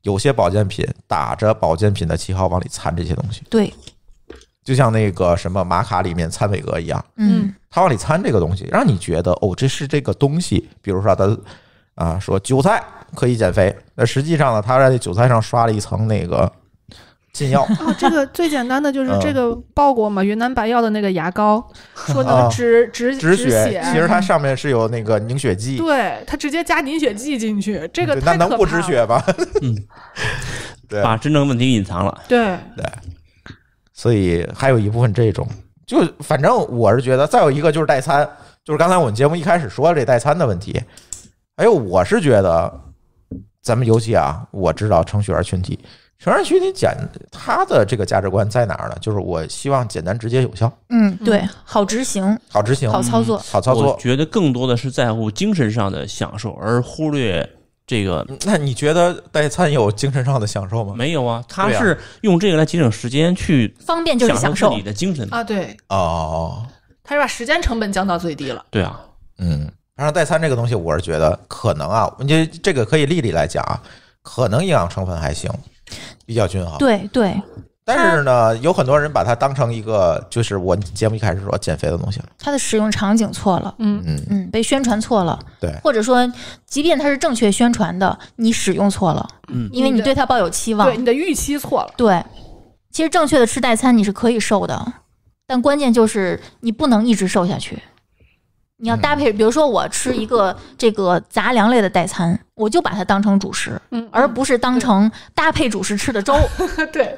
有些保健品打着保健品的旗号往里掺这些东西，对，就像那个什么玛卡里面掺伟哥一样，嗯，他往里掺这个东西，让你觉得哦，这是这个东西，比如说他啊说韭菜。可以减肥，那实际上呢？他在韭菜上刷了一层那个禁药。哦，这个最简单的就是这个报过嘛，云南白药的那个牙膏，说能止止止血。其实它上面是有那个凝血剂。对，它直接加凝血剂进去，这个那能不止血吗？对，把真正问题隐藏了。对对，所以还有一部分这种，就反正我是觉得，再有一个就是代餐，就是刚才我们节目一开始说这代餐的问题。哎呦，我是觉得。咱们尤其啊，我知道程序员群体，程序员群体简他的这个价值观在哪儿呢？就是我希望简单、直接、有效。嗯，对，好执行，好执行，好操作，好操作。我觉得更多的是在乎精神上的享受，而忽略这个。那你觉得代餐有精神上的享受吗？没有啊，他是用这个来节省时间去方便，就是享受你的精神啊。对，哦，他是把时间成本降到最低了。对啊，嗯。然后代餐这个东西，我是觉得可能啊，就这个可以例例来讲，啊，可能营养成分还行，比较均衡。对对。但是呢，有很多人把它当成一个，就是我节目一开始说减肥的东西了。它的使用场景错了，嗯嗯嗯，被宣传错了。对。或者说，即便它是正确宣传的，你使用错了，嗯，因为你对它抱有期望，对你的预期错了。对。其实正确的吃代餐，你是可以瘦的，但关键就是你不能一直瘦下去。你要搭配，比如说我吃一个这个杂粮类的代餐，我就把它当成主食，嗯，而不是当成搭配主食吃的粥。对，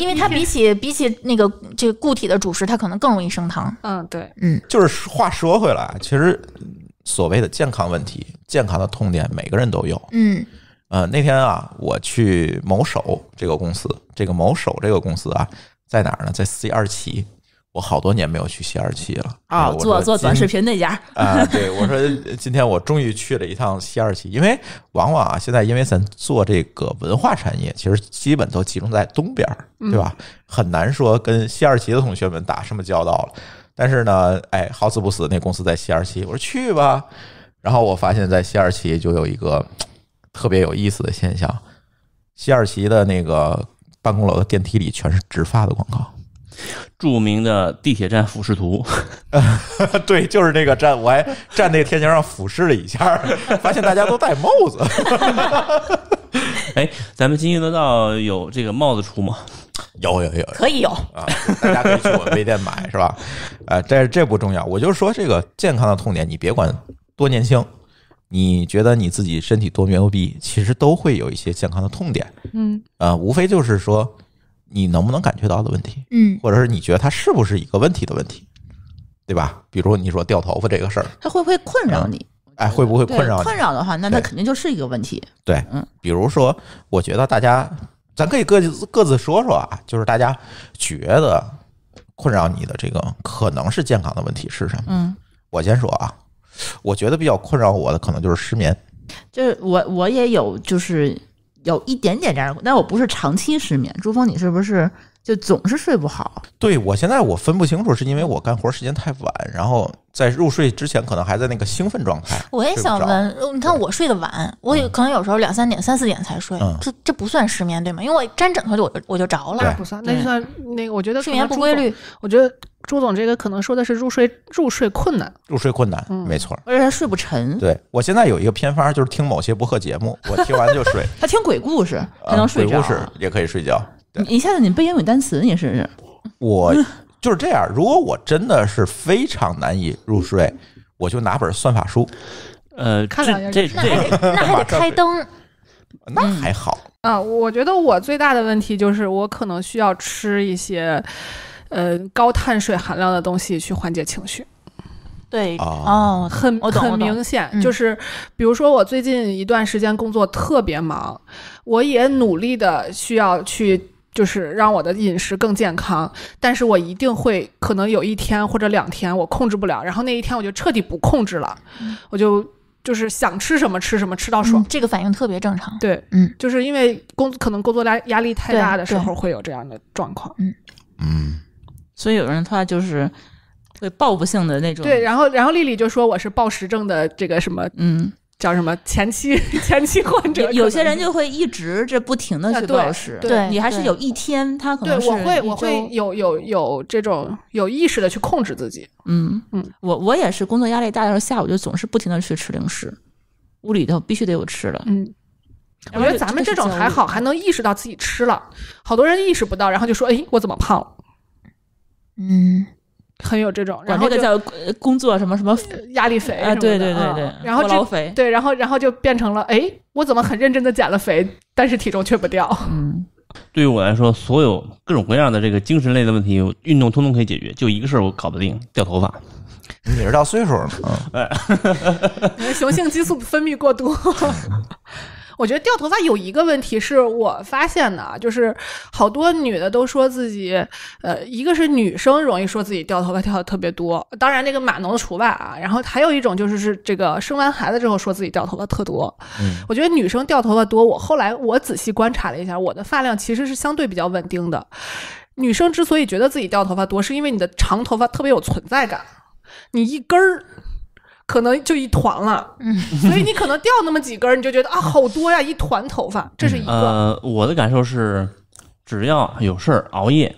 因为它比起比起那个这个固体的主食，它可能更容易升糖。嗯，对，嗯，就是话说回来，其实所谓的健康问题、健康的痛点，每个人都有。嗯，呃，那天啊，我去某手这个公司，这个某手这个公司啊，在哪儿呢？在 C 二期。我好多年没有去西二旗了啊，做做短视频那家 啊，对我说今天我终于去了一趟西二旗，因为往往啊，现在因为咱做这个文化产业，其实基本都集中在东边，对吧？很难说跟西二旗的同学们打什么交道了。但是呢，哎，好死不死，那公司在西二旗，我说去吧。然后我发现，在西二旗就有一个特别有意思的现象：西二旗的那个办公楼的电梯里全是直发的广告。著名的地铁站俯视图，对，就是这个站，我还站那天桥上俯视了一下，发现大家都戴帽子。哎，咱们金鹰德道有这个帽子出吗？有有有，可以有啊，大家可以去我的微店买，是吧？呃，但是这不重要，我就是说这个健康的痛点，你别管多年轻，你觉得你自己身体多牛逼，其实都会有一些健康的痛点。嗯，呃，无非就是说。你能不能感觉到的问题？嗯，或者是你觉得它是不是一个问题的问题？对吧？比如你说掉头发这个事儿，它会不会困扰你？哎，会不会困扰？你？困扰的话，那它肯定就是一个问题。对，嗯。比如说，我觉得大家咱可以各自各自说说啊，就是大家觉得困扰你的这个可能是健康的问题是什么？嗯，我先说啊，我觉得比较困扰我的可能就是失眠。就是我，我也有就是。有一点点这样，但我不是长期失眠。朱峰，你是不是？就总是睡不好。对我现在我分不清楚，是因为我干活时间太晚，然后在入睡之前可能还在那个兴奋状态。我也想问，你看我睡得晚，我有可能有时候两三点、三四点才睡，这这不算失眠对吗？因为我沾枕头就我我就着了，不算，那就算那个。我觉得睡眠不规律。我觉得朱总这个可能说的是入睡入睡困难。入睡困难，没错。而且他睡不沉。对我现在有一个偏方，就是听某些播客节目，我听完就睡。他听鬼故事他能睡着，鬼故事也可以睡觉。你一下子，你背英语单词，你试试。我就是这样。如果我真的是非常难以入睡，我就拿本算法书，呃，看两页。这这 那还得开灯，那还好啊。我觉得我最大的问题就是，我可能需要吃一些呃高碳水含量的东西去缓解情绪。对，哦，很很明显，就是比如说我最近一段时间工作特别忙，我也努力的需要去。就是让我的饮食更健康，但是我一定会可能有一天或者两天我控制不了，然后那一天我就彻底不控制了，我就就是想吃什么吃什么吃到爽，这个反应特别正常，对，嗯，就是因为工可能工作压压力太大的时候会有这样的状况，嗯嗯，所以有人他就是会报复性的那种，对，然后然后丽丽就说我是暴食症的这个什么，嗯。叫什么前期 前期患者，有些人就会一直这不停的去食，对，你还是有一天他可能对，我会我会有有有这种有意识的去控制自己，嗯嗯，我我也是工作压力大的时候，下午就总是不停的去吃零食，屋里头必须得有吃的，嗯，我觉得咱们这种还好，还能意识到自己吃了，好多人意识不到，然后就说哎，我怎么胖了，嗯。很有这种，然后这个叫工作什么什么压力肥啊？对对对对，然后这对，然后然后就变成了，哎，我怎么很认真的减了肥，但是体重却不掉？嗯，对于我来说，所有各种各样的这个精神类的问题，运动通通可以解决，就一个事儿我搞不定，掉头发。你是到岁数了啊？哈哈哈哈哈！雄性激素分泌过多。我觉得掉头发有一个问题是我发现的，就是好多女的都说自己，呃，一个是女生容易说自己掉头发掉的特别多，当然那个码农除外啊。然后还有一种就是是这个生完孩子之后说自己掉头发特多。嗯，我觉得女生掉头发多，我后来我仔细观察了一下，我的发量其实是相对比较稳定的。女生之所以觉得自己掉头发多，是因为你的长头发特别有存在感，你一根儿。可能就一团了，所以你可能掉那么几根，你就觉得啊，好多呀，一团头发，这是一个。呃，我的感受是，只要有事儿熬夜，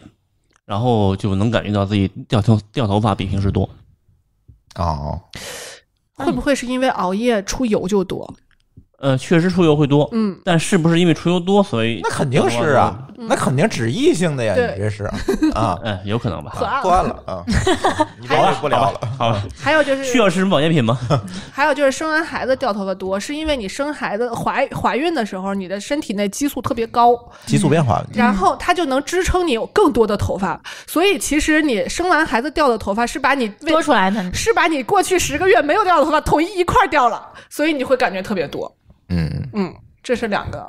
然后就能感觉到自己掉头掉头发比平时多。哦，会不会是因为熬夜出油就多？呃，确实出油会多，嗯，但是不是因为出油多所以？那肯定是啊。那肯定指异性的呀，你这是 啊，嗯，有可能吧？破了，啊，案 了不聊了，好。还有就是需要吃什么保健品吗？还有就是生完孩子掉头发多，是因为你生孩子怀怀孕的时候，你的身体内激素特别高，激素变化。然后它就能支撑你有更多的头发，所以其实你生完孩子掉的头发是把你多出来的，是把你过去十个月没有掉的头发统一一块掉了，所以你会感觉特别多。嗯嗯，这是两个。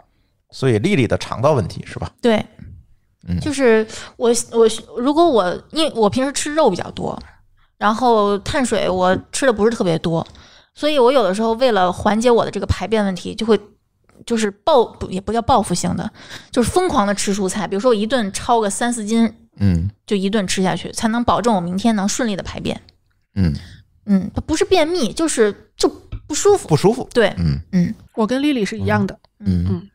所以，丽丽的肠道问题是吧？对，嗯，就是我我如果我因为我平时吃肉比较多，然后碳水我吃的不是特别多，所以我有的时候为了缓解我的这个排便问题，就会就是报也不叫报复性的，就是疯狂的吃蔬菜。比如说我一顿超个三四斤，嗯，就一顿吃下去，才能保证我明天能顺利的排便。嗯嗯，不是便秘，就是就不舒服，不舒服。对，嗯嗯，我跟丽丽是一样的，嗯嗯。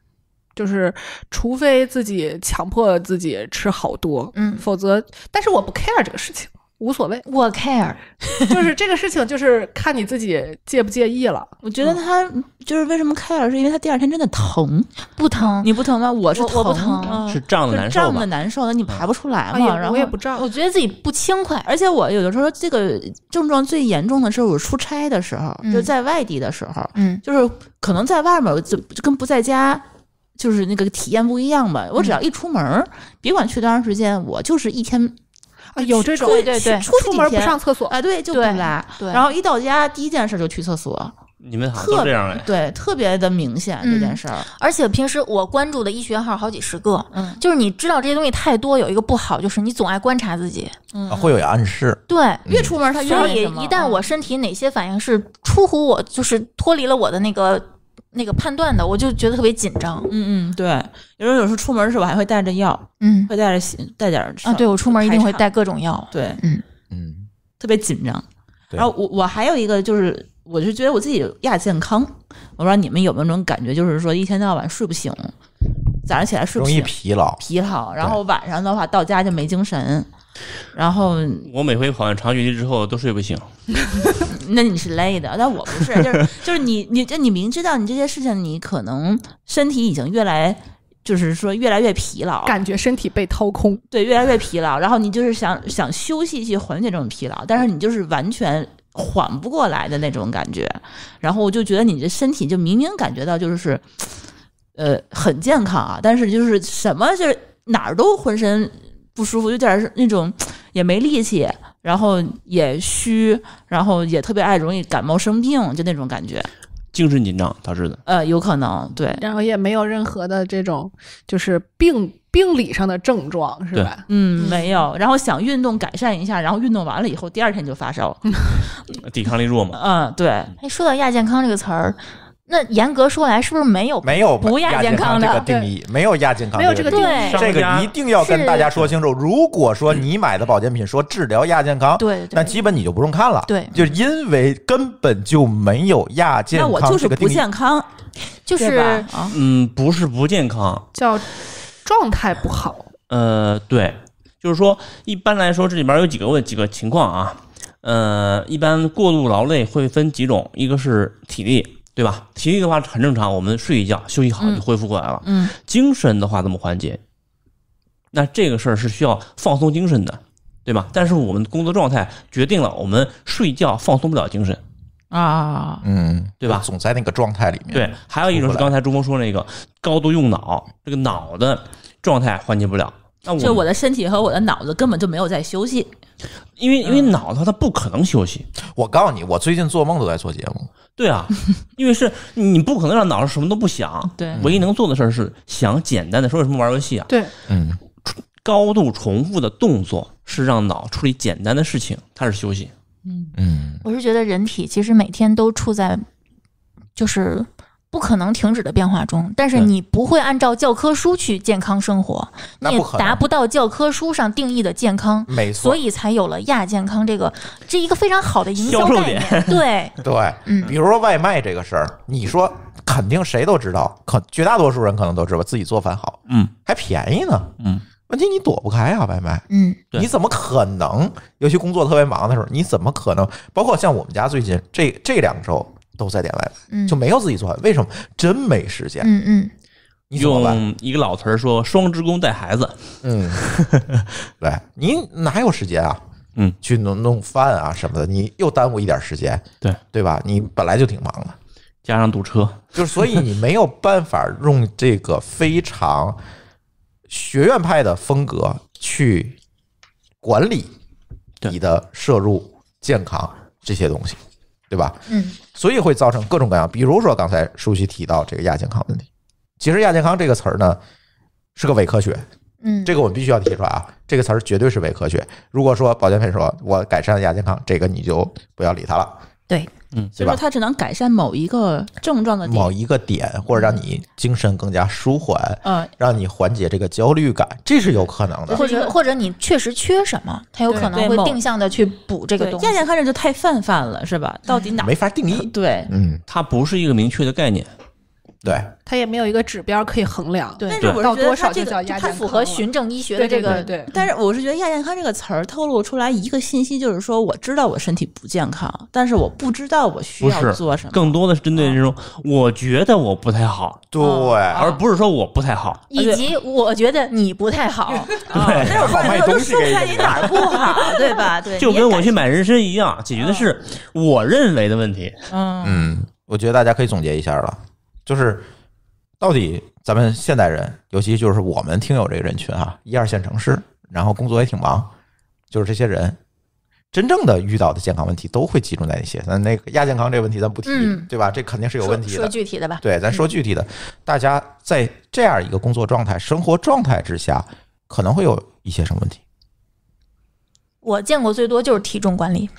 就是，除非自己强迫自己吃好多，嗯，否则，但是我不 care 这个事情，无所谓。我 care，就是这个事情就是看你自己介不介意了。我觉得他就是为什么 care 是因为他第二天真的疼，不疼？你不疼吗？我是我不疼，是胀的难受，胀的难受，那你排不出来嘛？然后我也不胀，我觉得自己不轻快。而且我有的时候这个症状最严重的时候我出差的时候，就在外地的时候，嗯，就是可能在外面就跟不在家。就是那个体验不一样吧？我只要一出门，别管去多长时间，我就是一天啊，有这种对对对，出出门不上厕所啊，对，就不对，然后一到家，第一件事就去厕所。你们都这样对，特别的明显这件事儿。而且平时我关注的医学号好几十个，嗯，就是你知道这些东西太多，有一个不好就是你总爱观察自己，嗯，会有暗示。对，越出门他越以一旦我身体哪些反应是出乎我，就是脱离了我的那个。那个判断的，我就觉得特别紧张。嗯嗯，对，有时候有时候出门的时候还会带着药，嗯，会带着带点儿啊。对我出门一定会带各种药。对，嗯嗯，特别紧张。然后我我还有一个就是，我就觉得我自己亚健康。我不知道你们有没有那种感觉，就是说一天到晚睡不醒，早上起来睡不醒，容易疲劳，疲劳。然后晚上的话，到家就没精神。然后我每回跑完长距离之后都睡不醒，那你是累的，但我不是，就是 就是你你这你明知道你这些事情，你可能身体已经越来就是说越来越疲劳，感觉身体被掏空，对，越来越疲劳，然后你就是想想休息去缓解这种疲劳，但是你就是完全缓不过来的那种感觉，然后我就觉得你的身体就明明感觉到就是，呃，很健康啊，但是就是什么就是哪儿都浑身。不舒服，有点儿那种，也没力气，然后也虚，然后也特别爱容易感冒生病，就那种感觉，精神紧张导致的，呃，有可能，对，然后也没有任何的这种就是病病理上的症状，是吧？嗯，没有，然后想运动改善一下，然后运动完了以后，第二天就发烧，抵抗力弱嘛？嗯，对。哎，说到亚健康这个词儿。那严格说来，是不是没有没有不亚健康的定义？没有亚健康没有这个定义，这个一定要跟大家说清楚。如果说你买的保健品说治疗亚健康，对，那基本你就不用看了。对，就是因为根本就没有亚健康这个定义。那我就是不健康，就是嗯，不是不健康，叫状态不好。呃，对，就是说一般来说，这里边有几个问几个情况啊。呃，一般过度劳累会分几种，一个是体力。对吧？体力的话很正常，我们睡一觉，休息好就恢复过来了。嗯，精神的话怎么缓解？那这个事儿是需要放松精神的，对吧？但是我们的工作状态决定了我们睡觉放松不了精神啊。嗯，对吧？总在那个状态里面。对，还有一种是刚才朱峰说那个高度用脑，这个脑的状态缓解不了。就我的身体和我的脑子根本就没有在休息，因为因为脑子它不可能休息。我告诉你，我最近做梦都在做节目。对啊，因为是你不可能让脑子什么都不想，对，唯一能做的事儿是想简单的，说为什么玩游戏啊？对，嗯，高度重复的动作是让脑处理简单的事情，它是休息。嗯嗯，我是觉得人体其实每天都处在就是。不可能停止的变化中，但是你不会按照教科书去健康生活，你也达不到教科书上定义的健康，所以才有了亚健康这个，这一个非常好的营销概念。对 对，比如说外卖这个事儿，你说肯定谁都知道，可绝大多数人可能都知道自己做饭好，嗯，还便宜呢，嗯，问题你躲不开啊，外卖，嗯，你怎么可能？尤其工作特别忙的时候，你怎么可能？包括像我们家最近这这两周。都在点外卖，就没有自己做饭。为什么？真没时间。嗯嗯，用一个老词儿说，双职工带孩子。嗯，对，你哪有时间啊？嗯，去弄弄饭啊什么的，你又耽误一点时间。对对吧？你本来就挺忙的，加上堵车，就所以你没有办法用这个非常学院派的风格去管理你的摄入、健康这些东西，对吧？嗯。所以会造成各种各样，比如说刚才舒淇提到这个亚健康问题，其实亚健康这个词儿呢是个伪科学，嗯，这个我们必须要提出来啊，这个词儿绝对是伪科学。如果说保健品说我改善亚健康，这个你就不要理他了，对。嗯，以说它只能改善某一个症状的某一个点，或者让你精神更加舒缓，嗯，让你缓解这个焦虑感，这是有可能的。或者或者你确实缺什么，它有可能会定向的去补这个东西。亚健康这就太泛泛了，是吧？到底哪没法定义？对，嗯，它不是一个明确的概念。对，他也没有一个指标可以衡量。但是我觉得他这个，他符合循证医学的这个。但是我是觉得“亚健康”这个词儿透露出来一个信息，就是说我知道我身体不健康，但是我不知道我需要做什么。更多的是针对这种，我觉得我不太好，对，而不是说我不太好，以及我觉得你不太好。对，是我说不出来你哪儿不好，对吧？对，就跟我去买人参一样，解决的是我认为的问题。嗯，我觉得大家可以总结一下了。就是，到底咱们现代人，尤其就是我们听友这个人群啊，一二线城市，然后工作也挺忙，就是这些人真正的遇到的健康问题，都会集中在一些？那那个亚健康这个问题，咱不提，对吧？这肯定是有问题。说具体的吧，对，咱说具体的。大家在这样一个工作状态、生活状态之下，可能会有一些什么问题？我见过最多就是体重管理，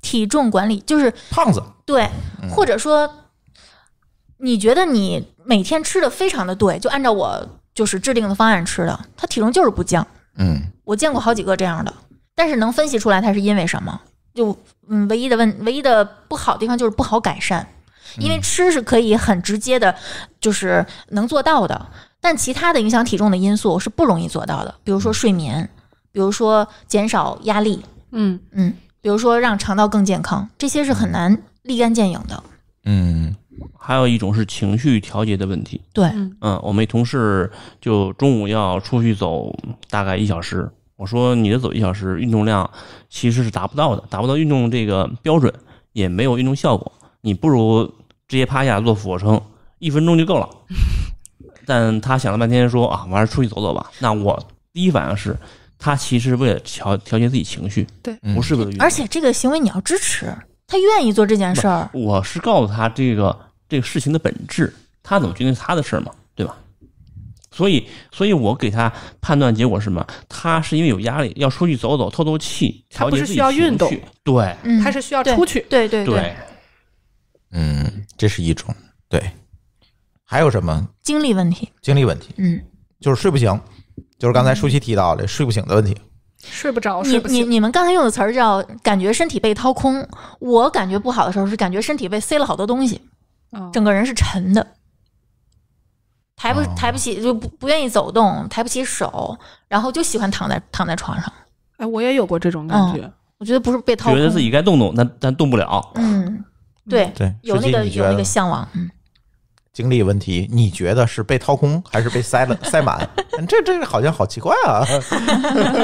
体重管理就是胖子，对，或者说。你觉得你每天吃的非常的对，就按照我就是制定的方案吃的，他体重就是不降。嗯，我见过好几个这样的，但是能分析出来他是因为什么？就嗯，唯一的问，唯一的不好的地方就是不好改善，因为吃是可以很直接的，就是能做到的，但其他的影响体重的因素是不容易做到的，比如说睡眠，比如说减少压力，嗯嗯，比如说让肠道更健康，这些是很难立竿见影的。嗯。还有一种是情绪调节的问题。对，嗯，我们同事就中午要出去走大概一小时。我说你走一小时，运动量其实是达不到的，达不到运动这个标准，也没有运动效果。你不如直接趴下做俯卧撑，一分钟就够了。但他想了半天说啊，我还是出去走走吧。那我第一反应是，他其实为了调调节自己情绪。对，不是为了而且这个行为你要支持。他愿意做这件事儿。我是告诉他这个这个事情的本质，他怎么决定他的事儿嘛，对吧？所以，所以我给他判断结果是什么？他是因为有压力，要出去走走，透透气，他不是需要运动，对，他是需要出去。对对对。嗯，这是一种。对。还有什么？精力问题。精力问题。嗯。就是睡不醒，就是刚才舒淇提到的睡不醒的问题。睡不着，你你你们刚才用的词儿叫感觉身体被掏空，我感觉不好的时候是感觉身体被塞了好多东西，整个人是沉的，抬不抬不起，就不不愿意走动，抬不起手，然后就喜欢躺在躺在床上。哎，我也有过这种感觉，我觉得不是被掏，觉得自己该动动，但但动不了，嗯，对，对，有那个有那个向往，嗯。精力问题，你觉得是被掏空 还是被塞了塞满？这这个好像好奇怪啊。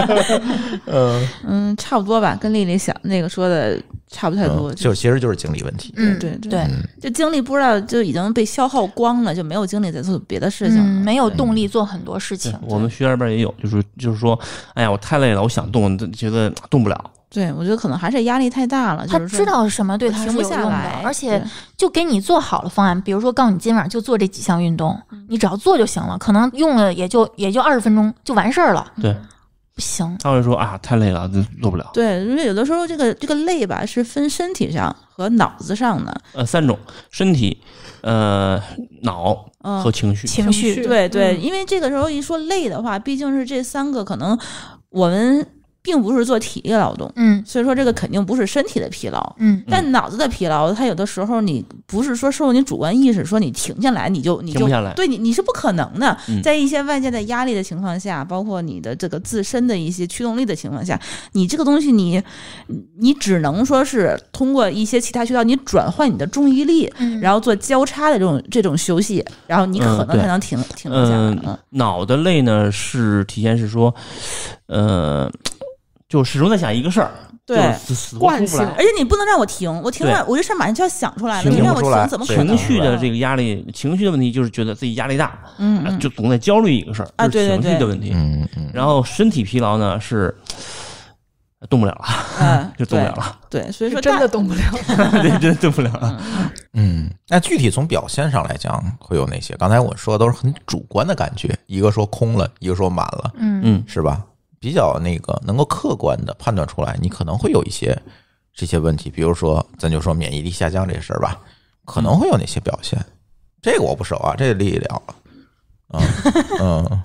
嗯嗯，差不多吧，跟丽丽想那个说的差不太多。就其实就是精力问题。嗯对对，就精力不知道就已经被消耗光了，就没有精力再做别的事情，没有动力做很多事情。我们学员班边也有，就是就是说，哎呀，我太累了，我想动，觉得动不了。对，我觉得可能还是压力太大了。他知道什么对他是有用的，而且就给你做好了方案。比如说，告诉你今晚就做这几项运动，你只要做就行了。可能用了也就也就二十分钟就完事儿了。对，不行，他会说啊，太累了，做不了。对，因为有的时候这个这个累吧，是分身体上和脑子上的。呃，三种：身体、呃，脑和情绪。情绪，对对，因为这个时候一说累的话，毕竟是这三个可能我们。并不是做体力劳动，嗯，所以说这个肯定不是身体的疲劳，嗯，但脑子的疲劳，它有的时候你不是说受你主观意识说你停下来你就你就对你你是不可能的，在一些外界的压力的情况下，包括你的这个自身的一些驱动力的情况下，你这个东西你你只能说是通过一些其他渠道你转换你的注意力，然后做交叉的这种这种休息，然后你可能才能停停得下来。脑的累呢是体现是说，呃。就始终在想一个事儿，对，惯性，而且你不能让我停，我停了，我这事儿马上就要想出来了，你让我停怎么？情绪的这个压力，情绪的问题就是觉得自己压力大，嗯，就总在焦虑一个事儿，啊，对对对，情绪的问题，嗯嗯，然后身体疲劳呢是动不了了，嗯，就动不了了，对，所以说 真的动不了，了，对，真动不了了，嗯，那具体从表现上来讲会有哪些？刚才我说的都是很主观的感觉，一个说空了，一个说满了，嗯嗯，是吧？比较那个能够客观的判断出来，你可能会有一些这些问题，比如说，咱就说免疫力下降这事儿吧，可能会有哪些表现？这个我不熟啊，这个例子啊，啊，嗯，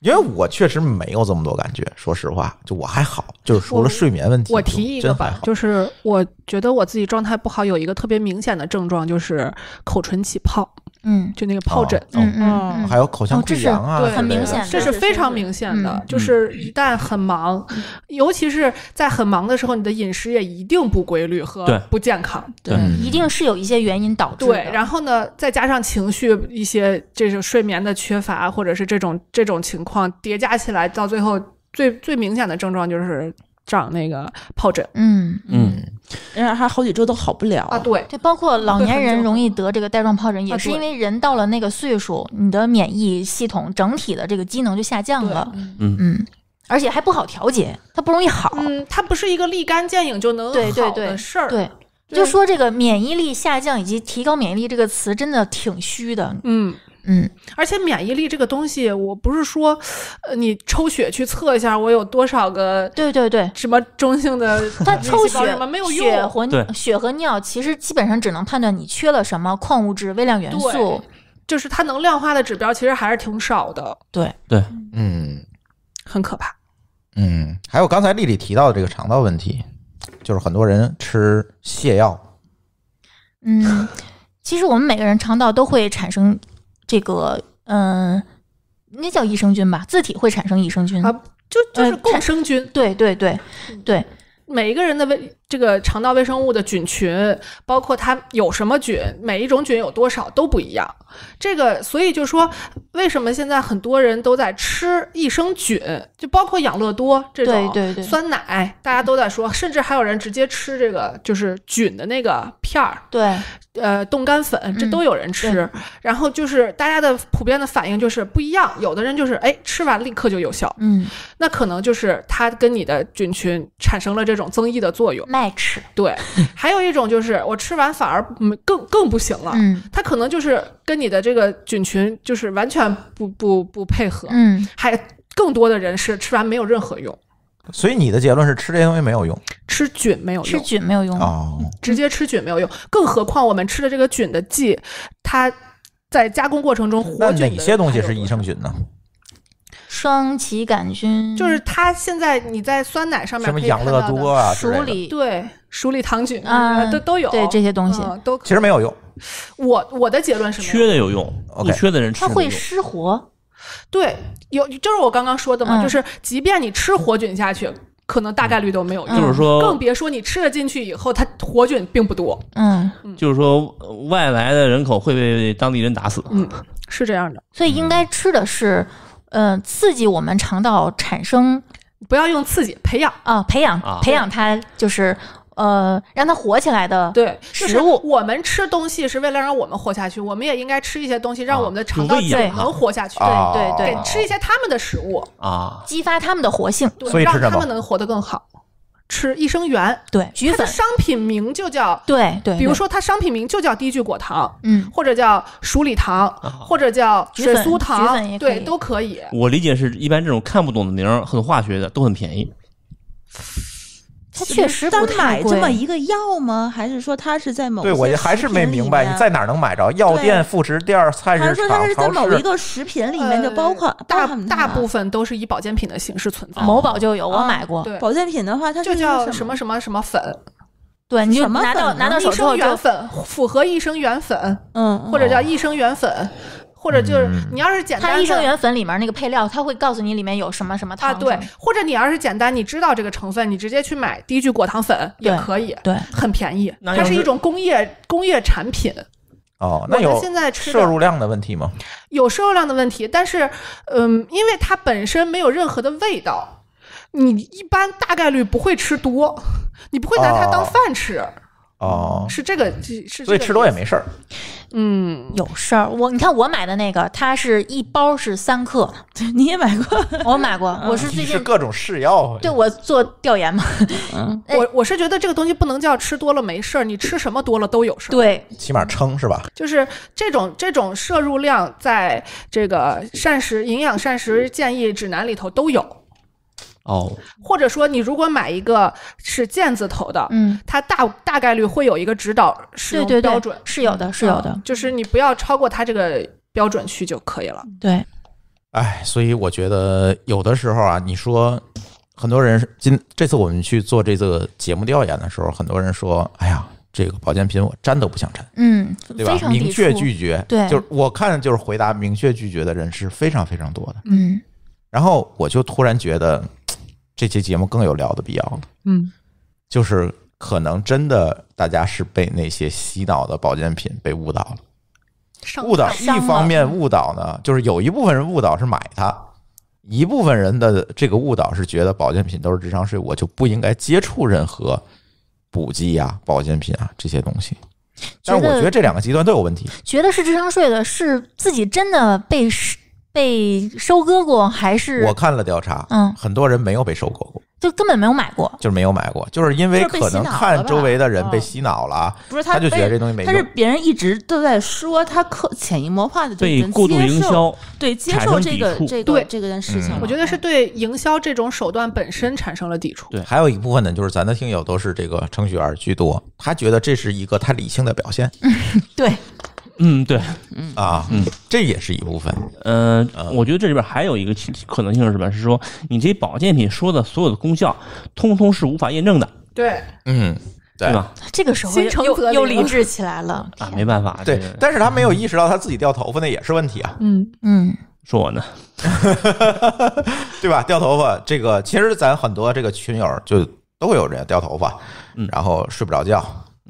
因为我确实没有这么多感觉，说实话，就我还好，就是除了睡眠问题，我提一个吧，就是我觉得我自己状态不好，有一个特别明显的症状就是口唇起泡。嗯，就那个疱疹，嗯嗯，还有口腔溃疡啊，对，很明显的，这是非常明显的，就是一旦很忙，尤其是在很忙的时候，你的饮食也一定不规律和不健康，对，一定是有一些原因导致的。对，然后呢，再加上情绪一些这种睡眠的缺乏，或者是这种这种情况叠加起来，到最后最最明显的症状就是。长那个疱疹，嗯嗯，人家还好几周都好不了啊！对，对，包括老年人容易得这个带状疱疹，也是因为人到了那个岁数，你的免疫系统整体的这个机能就下降了，嗯嗯，而且还不好调节，它不容易好，嗯，它不是一个立竿见影就能对对对事儿，对，就说这个免疫力下降以及提高免疫力这个词，真的挺虚的，嗯。嗯，而且免疫力这个东西，我不是说，呃，你抽血去测一下我有多少个对对对什么中性的，它抽血什么没有用，血和血和尿其实基本上只能判断你缺了什么矿物质、微量元素，就是它能量化的指标其实还是挺少的。对对，嗯，很可怕。嗯，还有刚才丽丽提到的这个肠道问题，就是很多人吃泻药。嗯，其实我们每个人肠道都会产生。这个嗯，那叫益生菌吧，自体会产生益生菌啊，就就是共生菌，对对对对，每一个人的微这个肠道微生物的菌群，包括它有什么菌，每一种菌有多少都不一样。这个所以就说，为什么现在很多人都在吃益生菌，就包括养乐多这种酸奶，大家都在说，甚至还有人直接吃这个就是菌的那个片儿，对。呃，冻干粉这都有人吃，然后就是大家的普遍的反应就是不一样，有的人就是哎，吃完立刻就有效，嗯，那可能就是它跟你的菌群产生了这种增益的作用，卖吃，对，还有一种就是我吃完反而嗯更更不行了，嗯，它可能就是跟你的这个菌群就是完全不不不配合，嗯，还更多的人是吃完没有任何用。所以你的结论是吃这些东西没有用，吃菌没有用，吃菌没有用啊，直接吃菌没有用，更何况我们吃的这个菌的剂，它在加工过程中活菌的些东西是益生菌呢？双歧杆菌就是它。现在你在酸奶上面什么养的多啊熟梨，对，熟梨糖菌啊都都有，对这些东西都其实没有用。我我的结论是缺的有用，你缺的人吃它会失活。对，有就是我刚刚说的嘛，就是即便你吃活菌下去，可能大概率都没有，就是说，更别说你吃了进去以后，它活菌并不多。嗯，就是说外来的人口会被当地人打死。嗯，是这样的，所以应该吃的是，嗯，刺激我们肠道产生，不要用刺激，培养啊，培养培养它就是。呃，让它活起来的对食物，我们吃东西是为了让我们活下去，我们也应该吃一些东西让我们的肠道能活下去。对对对，吃一些他们的食物啊，激发他们的活性，对，让他们能活得更好，吃益生元。对，它的商品名就叫对对，比如说它商品名就叫低聚果糖，嗯，或者叫鼠李糖，或者叫水苏糖，对，都可以。我理解是一般这种看不懂的名，很化学的，都很便宜。确实，单买这么一个药吗？还是说他是在某对我还是没明白你在哪能买着？药店、副食店、菜市场超说它是在某一个食品里面，就包括大大部分都是以保健品的形式存在。某宝就有，我买过保健品的话，它就叫什么什么什么粉，对你拿到拿到手中叫粉，符合益生元粉，嗯，或者叫益生元粉。或者就是你要是简单，它益生元粉里面那个配料，它会告诉你里面有什么什么糖。啊，对。或者你要是简单，你知道这个成分，你直接去买低聚果糖粉也可以，对，很便宜。它是一种工业工业产品。哦，那有现在摄入量的问题吗？有摄入量的问题，但是，嗯，因为它本身没有任何的味道，你一般大概率不会吃多，你不会拿它当饭吃。哦，是这个，是所以吃多也没事儿。嗯，有事儿。我你看我买的那个，它是一包是三克。你也买过？我买过。我是最近各种试药。对我做调研嘛。我我是觉得这个东西不能叫吃多了没事儿，你吃什么多了都有事儿。对，起码撑是吧？就是这种这种摄入量，在这个膳食营养膳食建议指南里头都有。哦，或者说你如果买一个是“毽字头的，嗯，它大大概率会有一个指导使用标准，是有的，是有的，就是你不要超过它这个标准去就可以了。对，哎，所以我觉得有的时候啊，你说很多人今这次我们去做这个节目调研的时候，很多人说：“哎呀，这个保健品我沾都不想沾。”嗯，对吧？明确拒绝。对，就是我看就是回答明确拒绝的人是非常非常多的。嗯，然后我就突然觉得。这期节目更有聊的必要了。嗯，就是可能真的，大家是被那些洗脑的保健品被误导了。误导一方面误导呢，就是有一部分人误导是买它，一部分人的这个误导是觉得保健品都是智商税，我就不应该接触任何补剂啊、保健品啊这些东西。但是我觉得这两个极端都有问题。觉得是智商税的是自己真的被。被收割过还是？我看了调查，嗯，很多人没有被收割过，就根本没有买过，就是没有买过，就是因为可能看周围的人被洗脑了，不是他就觉得这东西没用。他是别人一直都在说，他可潜移默化的，就被过度营销对接受这个这个对这个事情，我觉得是对营销这种手段本身产生了抵触。对，还有一部分呢，就是咱的听友都是这个程序员居多，他觉得这是一个他理性的表现。对。嗯，对，嗯啊，嗯，这也是一部分。嗯，我觉得这里边还有一个可能性是什么？是说你这保健品说的所有的功效，通通是无法验证的。对，嗯，对吧？这个时候又又理智起来了啊，没办法，对。但是他没有意识到他自己掉头发那也是问题啊。嗯嗯，说我呢，对吧？掉头发，这个其实咱很多这个群友就都有人掉头发，然后睡不着觉。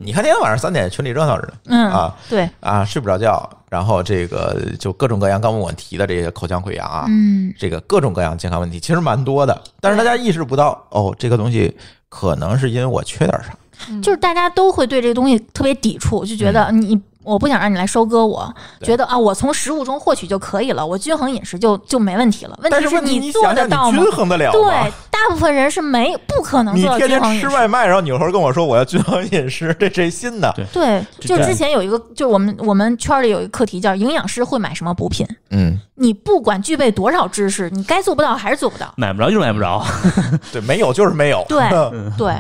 你看，那天晚上三点，群里热闹着呢。嗯啊，对啊，睡不着觉，然后这个就各种各样刚问我提的这些口腔溃疡啊，嗯，这个各种各样健康问题，其实蛮多的，但是大家意识不到哦，这个东西可能是因为我缺点啥，就是大家都会对这个东西特别抵触，就觉得你。我不想让你来收割。我觉得啊，我从食物中获取就可以了，我均衡饮食就就没问题了。问题是，你做得到吗？均衡得了？对，大部分人是没不可能。你天天吃外卖，然后扭头跟我说我要均衡饮食，这真新的。对，就之前有一个，就我们我们圈里有一个课题叫营养师会买什么补品。嗯，你不管具备多少知识，你该做不到还是做不到。买不着就是买不着，对，没有就是没有。对 对，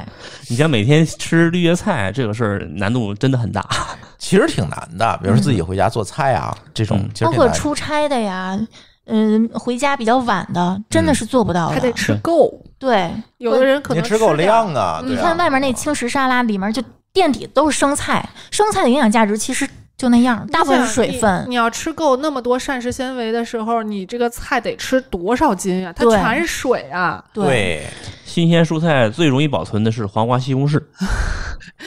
你像每天吃绿叶菜这个事儿，难度真的很大。其实挺难的，比如说自己回家做菜啊，这种包括出差的呀，嗯，回家比较晚的，真的是做不到，还得吃够。对，有的人可能得吃够量啊。你看外面那轻食沙拉，里面就垫底都是生菜，生菜的营养价值其实。就那样，大部分水分。你要吃够那么多膳食纤维的时候，你这个菜得吃多少斤呀？它全是水啊！对，新鲜蔬菜最容易保存的是黄瓜、西红柿。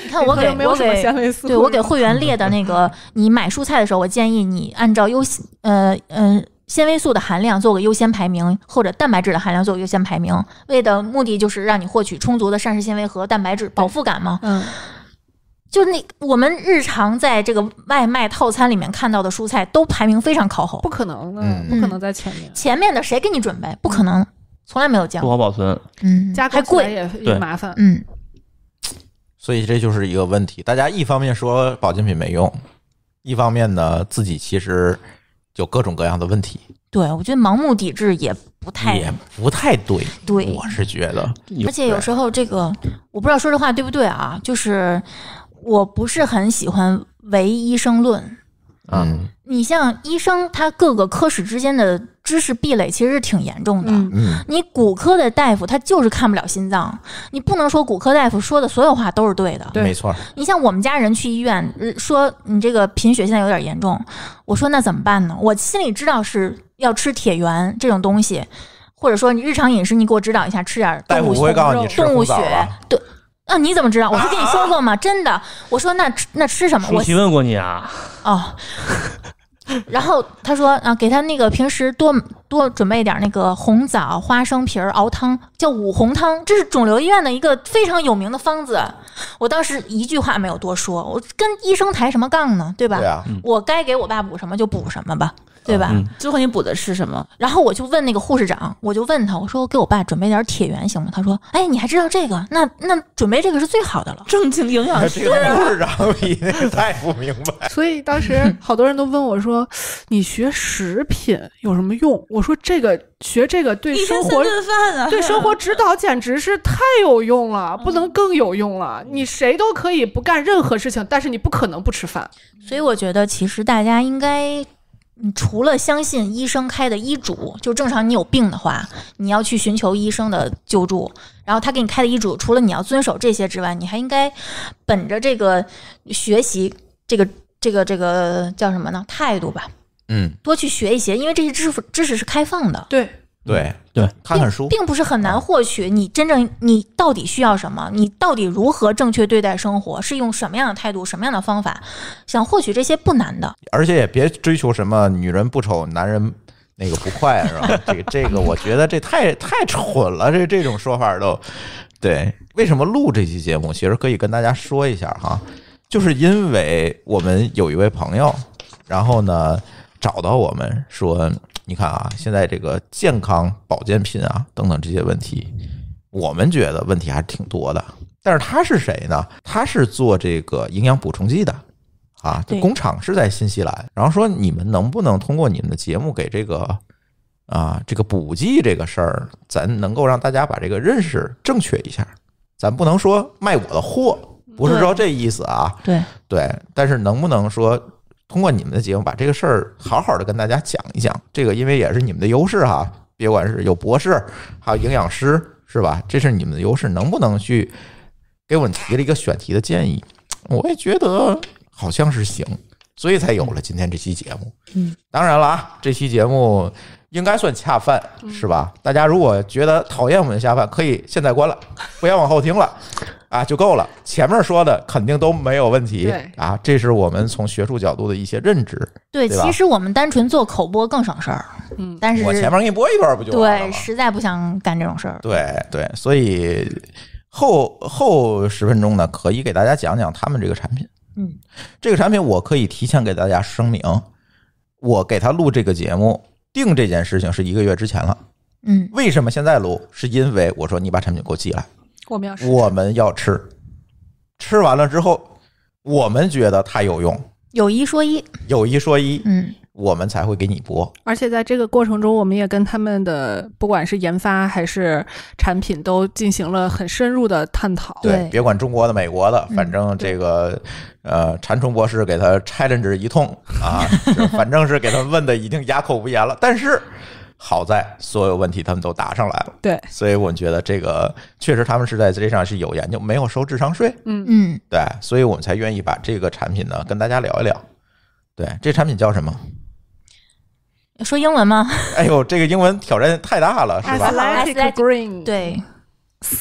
你看我给没有纤维素？对我给会员列的那个，你买蔬菜的时候，我建议你按照优呃嗯纤维素的含量做个优先排名，或者蛋白质的含量做个优先排名，为的目的就是让你获取充足的膳食纤维和蛋白质，饱腹感嘛。嗯。就那我们日常在这个外卖套餐里面看到的蔬菜都排名非常靠后，不可能的，不可能在前面。前面的谁给你准备？不可能，从来没有见过。不好保存，嗯，还贵也麻烦，嗯。所以这就是一个问题。大家一方面说保健品没用，一方面呢自己其实有各种各样的问题。对，我觉得盲目抵制也不太，也不太对。对，我是觉得。而且有时候这个，我不知道说这话对不对啊，就是。我不是很喜欢唯医生论，嗯，你像医生，他各个科室之间的知识壁垒其实是挺严重的。嗯，你骨科的大夫他就是看不了心脏，你不能说骨科大夫说的所有话都是对的。对，没错。你像我们家人去医院说你这个贫血现在有点严重，我说那怎么办呢？我心里知道是要吃铁元这种东西，或者说你日常饮食你给我指导一下，吃点动物血，动物血对。啊！你怎么知道？我不是跟你说过吗？真的，我说那那吃什么？我提问过你啊。哦，然后他说啊，给他那个平时多多准备点那个红枣花生皮儿熬汤，叫五红汤，这是肿瘤医院的一个非常有名的方子。我当时一句话没有多说，我跟医生抬什么杠呢？对吧？对我该给我爸补什么就补什么吧。对吧？最后你补的是什么？然后我就问那个护士长，我就问他，我说我给我爸准备点铁源行吗？他说，哎，你还知道这个？那那准备这个是最好的了。正经营养师，护士长你太不明白。所以当时好多人都问我说，你学食品有什么用？我说这个学这个对生活对生活指导简直是太有用了，不能更有用了。你谁都可以不干任何事情，但是你不可能不吃饭。所以我觉得其实大家应该。你除了相信医生开的医嘱，就正常你有病的话，你要去寻求医生的救助。然后他给你开的医嘱，除了你要遵守这些之外，你还应该本着这个学习这个这个这个叫什么呢？态度吧，嗯，多去学一些，因为这些知识知识是开放的，对。对对，看看书，并不是很难获取你真正你到底需要什么，你到底如何正确对待生活，是用什么样的态度、什么样的方法，想获取这些不难的。而且也别追求什么女人不丑，男人那个不快，是吧？这这个我觉得这太太蠢了，这这种说法都对。为什么录这期节目？其实可以跟大家说一下哈，就是因为我们有一位朋友，然后呢找到我们说。你看啊，现在这个健康保健品啊等等这些问题，我们觉得问题还是挺多的。但是他是谁呢？他是做这个营养补充剂的啊，工厂是在新西兰。然后说，你们能不能通过你们的节目给这个啊这个补剂这个事儿，咱能够让大家把这个认识正确一下？咱不能说卖我的货，不是说这意思啊。对对，但是能不能说？通过你们的节目把这个事儿好好的跟大家讲一讲，这个因为也是你们的优势哈，别管是有博士，还有营养师，是吧？这是你们的优势，能不能去给我们提了一个选题的建议？我也觉得好像是行，所以才有了今天这期节目。嗯，当然了啊，这期节目应该算恰饭，是吧？大家如果觉得讨厌我们下饭，可以现在关了，不要往后听了。啊，就够了。前面说的肯定都没有问题啊，这是我们从学术角度的一些认知。对，其实我们单纯做口播更省事儿。嗯，但是我前面给你播一段不就对？实在不想干这种事儿。对对，所以后后十分钟呢，可以给大家讲讲他们这个产品。嗯，这个产品我可以提前给大家声明，我给他录这个节目定这件事情是一个月之前了。嗯，为什么现在录？是因为我说你把产品给我寄来。我们要吃，我们要吃，吃完了之后，我们觉得它有用。有一说一，有一说一，嗯，我们才会给你播。而且在这个过程中，我们也跟他们的不管是研发还是产品都进行了很深入的探讨。对，别管中国的、美国的，反正这个呃，馋虫博士给他拆了这一通啊，反正是给他问的已经哑口无言了。但是。好在所有问题他们都答上来了，对，所以我们觉得这个确实他们是在这上是有研究，没有收智商税，嗯嗯，对，所以我们才愿意把这个产品呢跟大家聊一聊。对，这产品叫什么？说英文吗？哎呦，这个英文挑战太大了，是吧？Athletic Green，对，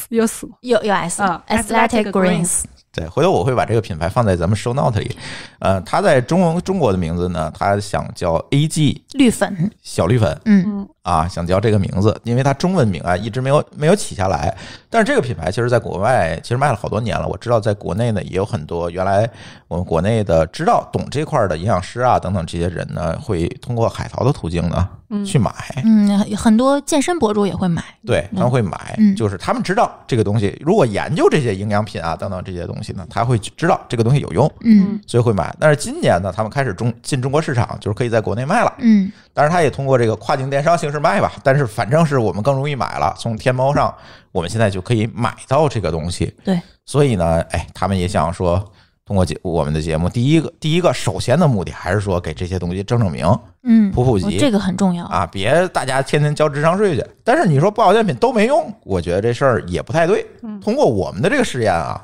有 s，有有 s，Athletic Greens。对，回头我会把这个品牌放在咱们 show note 里。呃，它在中中国的名字呢，它想叫 A G 绿粉，小绿粉，嗯。啊，想叫这个名字，因为它中文名啊一直没有没有起下来。但是这个品牌其实，在国外其实卖了好多年了。我知道在国内呢，也有很多原来我们国内的知道懂这块的营养师啊等等这些人呢，会通过海淘的途径呢去买。嗯，很多健身博主也会买。对，他们会买，就是他们知道这个东西，如果研究这些营养品啊等等这些东西呢，他会知道这个东西有用。嗯，所以会买。但是今年呢，他们开始中进中国市场，就是可以在国内卖了。嗯，但是他也通过这个跨境电商形式。是卖吧，但是反正是我们更容易买了。从天猫上，我们现在就可以买到这个东西。对，所以呢，哎，他们也想说通过节我们的节目，第一个第一个首先的目的还是说给这些东西正正名，嗯，普普及这个很重要啊，别大家天天交智商税去。但是你说保健品都没用，我觉得这事儿也不太对。通过我们的这个实验啊，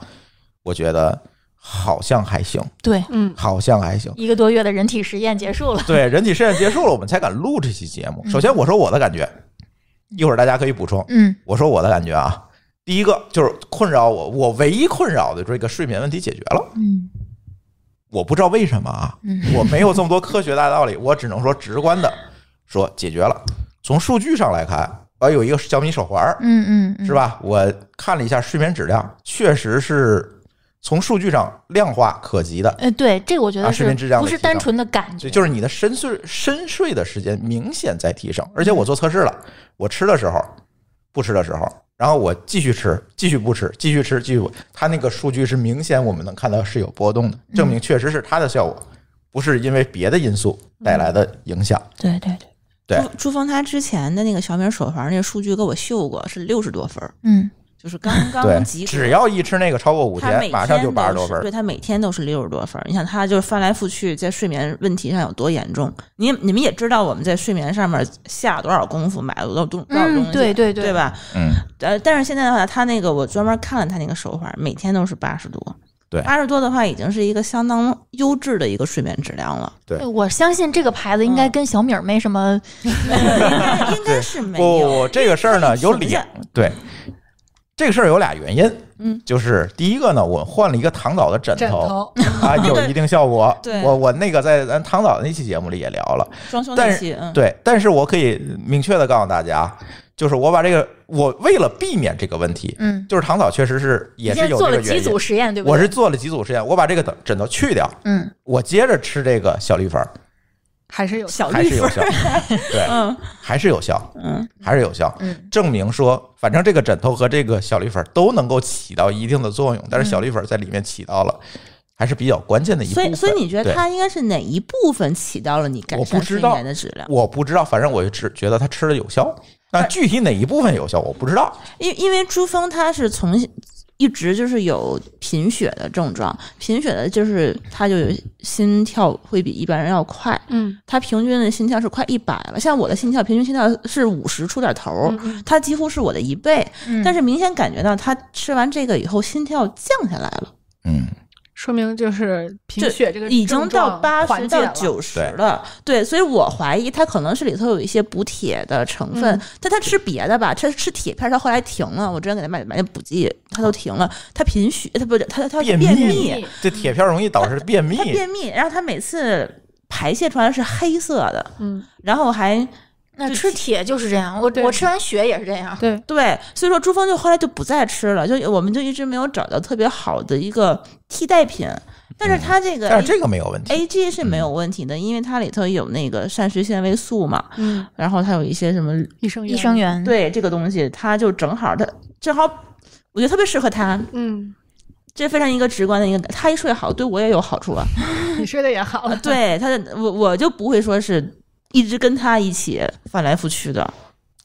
我觉得。好像还行，对，嗯，好像还行。一个多月的人体实验结束了，对，人体实验结束了，我们才敢录这期节目。首先我说我的感觉，一会儿大家可以补充，嗯，我说我的感觉啊，第一个就是困扰我，我唯一困扰的这个睡眠问题解决了，嗯，我不知道为什么啊，我没有这么多科学大道理，我只能说直观的说解决了。从数据上来看，我有一个小米手环，嗯嗯，是吧？我看了一下睡眠质量，确实是。从数据上量化可及的，哎，对，这个我觉得是睡质量不是单纯的感觉，就是你的深睡深睡的时间明显在提升，而且我做测试了，我吃的时候，不吃的时候，然后我继续吃，继续不吃，继续吃，继续，它那个数据是明显我们能看到是有波动的，证明确实是它的效果，不是因为别的因素带来的影响。对对对。朱朱峰他之前的那个小米手环那数据给我秀过是六十多分儿，嗯。就是刚 刚只要一吃那个超过五天，马上就八十多分。对他每天都是六十多分儿。你想他就是翻来覆去在睡眠问题上有多严重？你你们也知道我们在睡眠上面下多少功夫，买了多少东多少东西，对对对，对吧？嗯呃，但是现在的话，他那个我专门看了他那个手法，每天都是八十多，对八十多的话，已经是一个相当优质的一个睡眠质量了。对，我相信这个牌子应该跟小米儿没什么，应该是没有。不不，这个事儿呢有两对。这个事儿有俩原因，嗯，就是第一个呢，我换了一个唐嫂的枕头，啊，有一定效果。对，我我那个在咱唐嫂那期节目里也聊了，装修那期，对，但是我可以明确的告诉大家，就是我把这个我为了避免这个问题，嗯，就是唐嫂确实是也是有这个原因，我是做了几组实验，我把这个枕头去掉，嗯，我接着吃这个小绿粉。还是有效，还是有效，嗯，还是有效，嗯，还是有效，嗯，证明说，反正这个枕头和这个小绿粉都能够起到一定的作用，但是小绿粉在里面起到了还是比较关键的一，所以所以你觉得它应该是哪一部分起到了你改善睡眠的质量？我不知道，反正我只觉得它吃了有效，但具体哪一部分有效我不知道。因因为朱峰他是从。一直就是有贫血的症状，贫血的就是他就有心跳会比一般人要快，嗯，他平均的心跳是快一百了，像我的心跳平均心跳是五十出点头，他几乎是我的一倍，但是明显感觉到他吃完这个以后心跳降下来了，嗯。说明就是贫血，这个已经到八十到九十了，对，所以我怀疑他可能是里头有一些补铁的成分，但他吃别的吧，他吃铁片，他后来停了。我之前给他买买那补剂，他都停了。他贫血，他不，他他便秘，这铁片容易导致便秘。他便秘，然后他每次排泄出来是黑色的，嗯，然后还。吃铁就是这样，我我吃完血也是这样。对对，所以说珠峰就后来就不再吃了，就我们就一直没有找到特别好的一个替代品。但是它这个，但是这个没有问题，A G 是没有问题的，因为它里头有那个膳食纤维素嘛。嗯。然后它有一些什么益生益生元？对这个东西，它就正好，它正好，我觉得特别适合它。嗯。这非常一个直观的一个，他睡好对我也有好处啊。你睡的也好对他我我就不会说是。一直跟他一起翻来覆去的，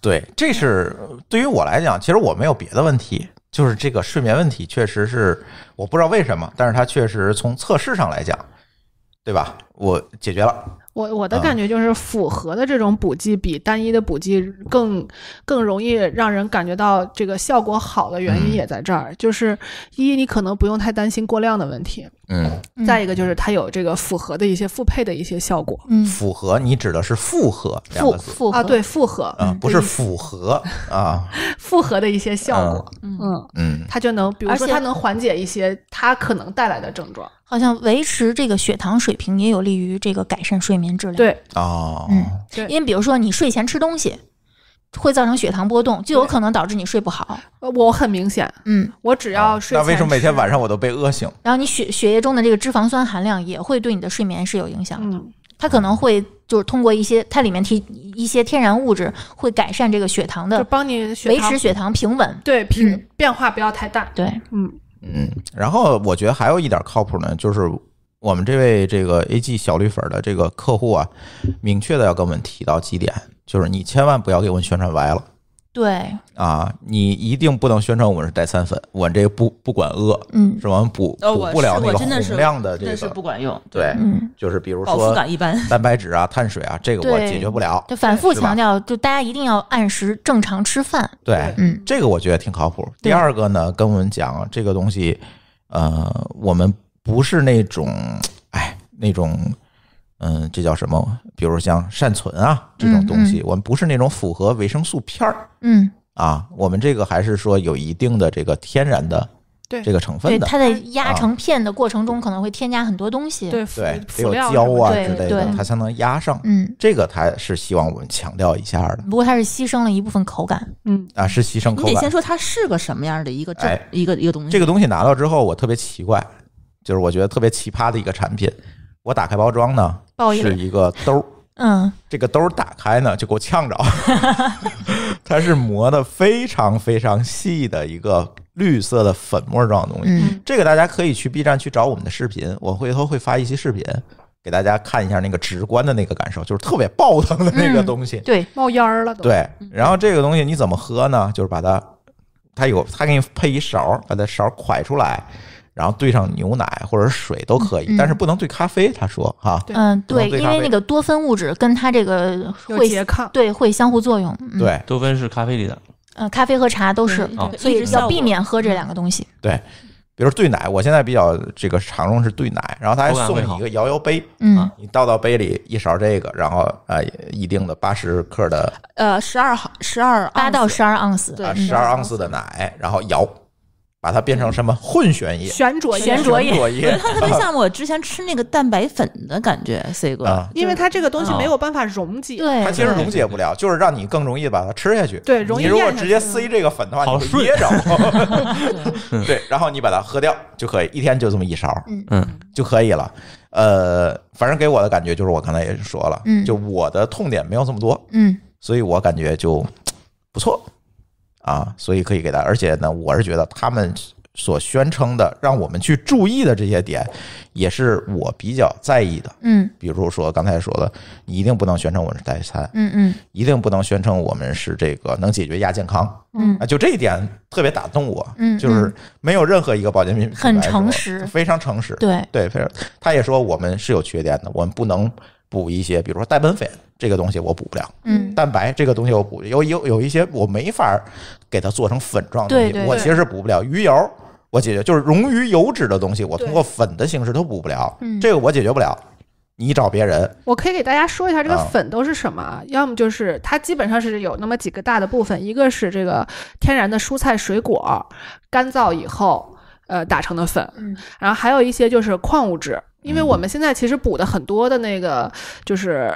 对，这是对于我来讲，其实我没有别的问题，就是这个睡眠问题，确实是我不知道为什么，但是它确实从测试上来讲，对吧？我解决了。我我的感觉就是，复合的这种补剂比单一的补剂更更容易让人感觉到这个效果好的原因也在这儿，就是一你可能不用太担心过量的问题，嗯，再一个就是它有这个复合的一些复配的一些效果，嗯，复合你指的是复合复复啊，对复合啊，不是复合啊，复合的一些效果，嗯嗯，它就能，比如说它能缓解一些它可能带来的症状。好像维持这个血糖水平也有利于这个改善睡眠质量。对，哦，嗯，因为比如说你睡前吃东西，会造成血糖波动，就有可能导致你睡不好。我很明显，嗯，我只要睡。那为什么每天晚上我都被饿醒？然后你血血液中的这个脂肪酸含量也会对你的睡眠是有影响的，它可能会就是通过一些它里面提一些天然物质会改善这个血糖的，就帮你维持血糖平稳，对平变化不要太大，对，嗯。嗯，然后我觉得还有一点靠谱呢，就是我们这位这个 A G 小绿粉的这个客户啊，明确的要跟我们提到几点，就是你千万不要给我们宣传歪了。对啊，你一定不能宣传我们是代餐粉，我这个不不管饿，嗯，是吧？补补不了那个能量的这个，是不管用。对，就是比如说蛋白质啊、碳水啊，这个我解决不了。就反复强调，就大家一定要按时正常吃饭。对，嗯，这个我觉得挺靠谱。第二个呢，跟我们讲这个东西，呃，我们不是那种哎那种。嗯，这叫什么？比如像善存啊这种东西，我们不是那种符合维生素片儿，嗯啊，我们这个还是说有一定的这个天然的这个成分的。对，它在压成片的过程中可能会添加很多东西，对有胶啊之类的，它才能压上。嗯，这个它是希望我们强调一下的。不过它是牺牲了一部分口感，嗯啊，是牺牲口感。你得先说它是个什么样的一个这、一个一个东西。这个东西拿到之后，我特别奇怪，就是我觉得特别奇葩的一个产品。我打开包装呢。是一个兜儿，嗯，这个兜儿打开呢，就给我呛着。它是磨的非常非常细的一个绿色的粉末状东西。这个大家可以去 B 站去找我们的视频，我回头会发一期视频给大家看一下那个直观的那个感受，就是特别爆疼的那个东西，对，冒烟儿了。对，然后这个东西你怎么喝呢？就是把它，它有，它给你配一勺，把那勺㧟出来。然后兑上牛奶或者水都可以，但是不能兑咖啡。他说：“哈，嗯，对，因为那个多酚物质跟它这个会拮抗，对，会相互作用。对，多酚是咖啡里的，嗯，咖啡和茶都是，所以要避免喝这两个东西。对，比如兑奶，我现在比较这个常用是兑奶，然后他还送你一个摇摇杯，嗯，你倒到杯里一勺这个，然后呃，一定的八十克的，呃，十二毫十二八到十二盎司，对，十二盎司的奶，然后摇。”把它变成什么混悬液、悬浊悬浊液，我觉它特别像我之前吃那个蛋白粉的感觉，C 哥，因为它这个东西没有办法溶解，对，它其实溶解不了，就是让你更容易把它吃下去，对，容易。你如果直接撕这个粉的话，你会噎着。对，然后你把它喝掉就可以，一天就这么一勺，嗯嗯就可以了。呃，反正给我的感觉就是我刚才也说了，嗯，就我的痛点没有这么多，嗯，所以我感觉就不错。啊，所以可以给他，而且呢，我是觉得他们所宣称的，让我们去注意的这些点，也是我比较在意的。嗯，比如说刚才说的，一定不能宣称我们是代餐。嗯嗯，一定不能宣称我们是这个能解决亚健康。嗯，啊，就这一点特别打动我。嗯，就是没有任何一个保健品很诚实，非常诚实。对对，非常。他也说我们是有缺点的，我们不能。补一些，比如说蛋白粉这个东西我补不了，嗯，蛋白这个东西我补有有有一些我没法给它做成粉状东西，我其实是补不了。鱼油我解决，就是溶于油脂的东西，我通过粉的形式都补不了，这个我解决不了。你找别人，我可以给大家说一下这个粉都是什么，要么就是它基本上是有那么几个大的部分，一个是这个天然的蔬菜水果干燥以后呃打成的粉，嗯，然后还有一些就是矿物质。因为我们现在其实补的很多的那个，就是，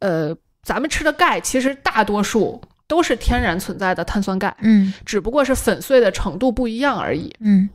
呃，咱们吃的钙，其实大多数都是天然存在的碳酸钙，嗯，只不过是粉碎的程度不一样而已，嗯。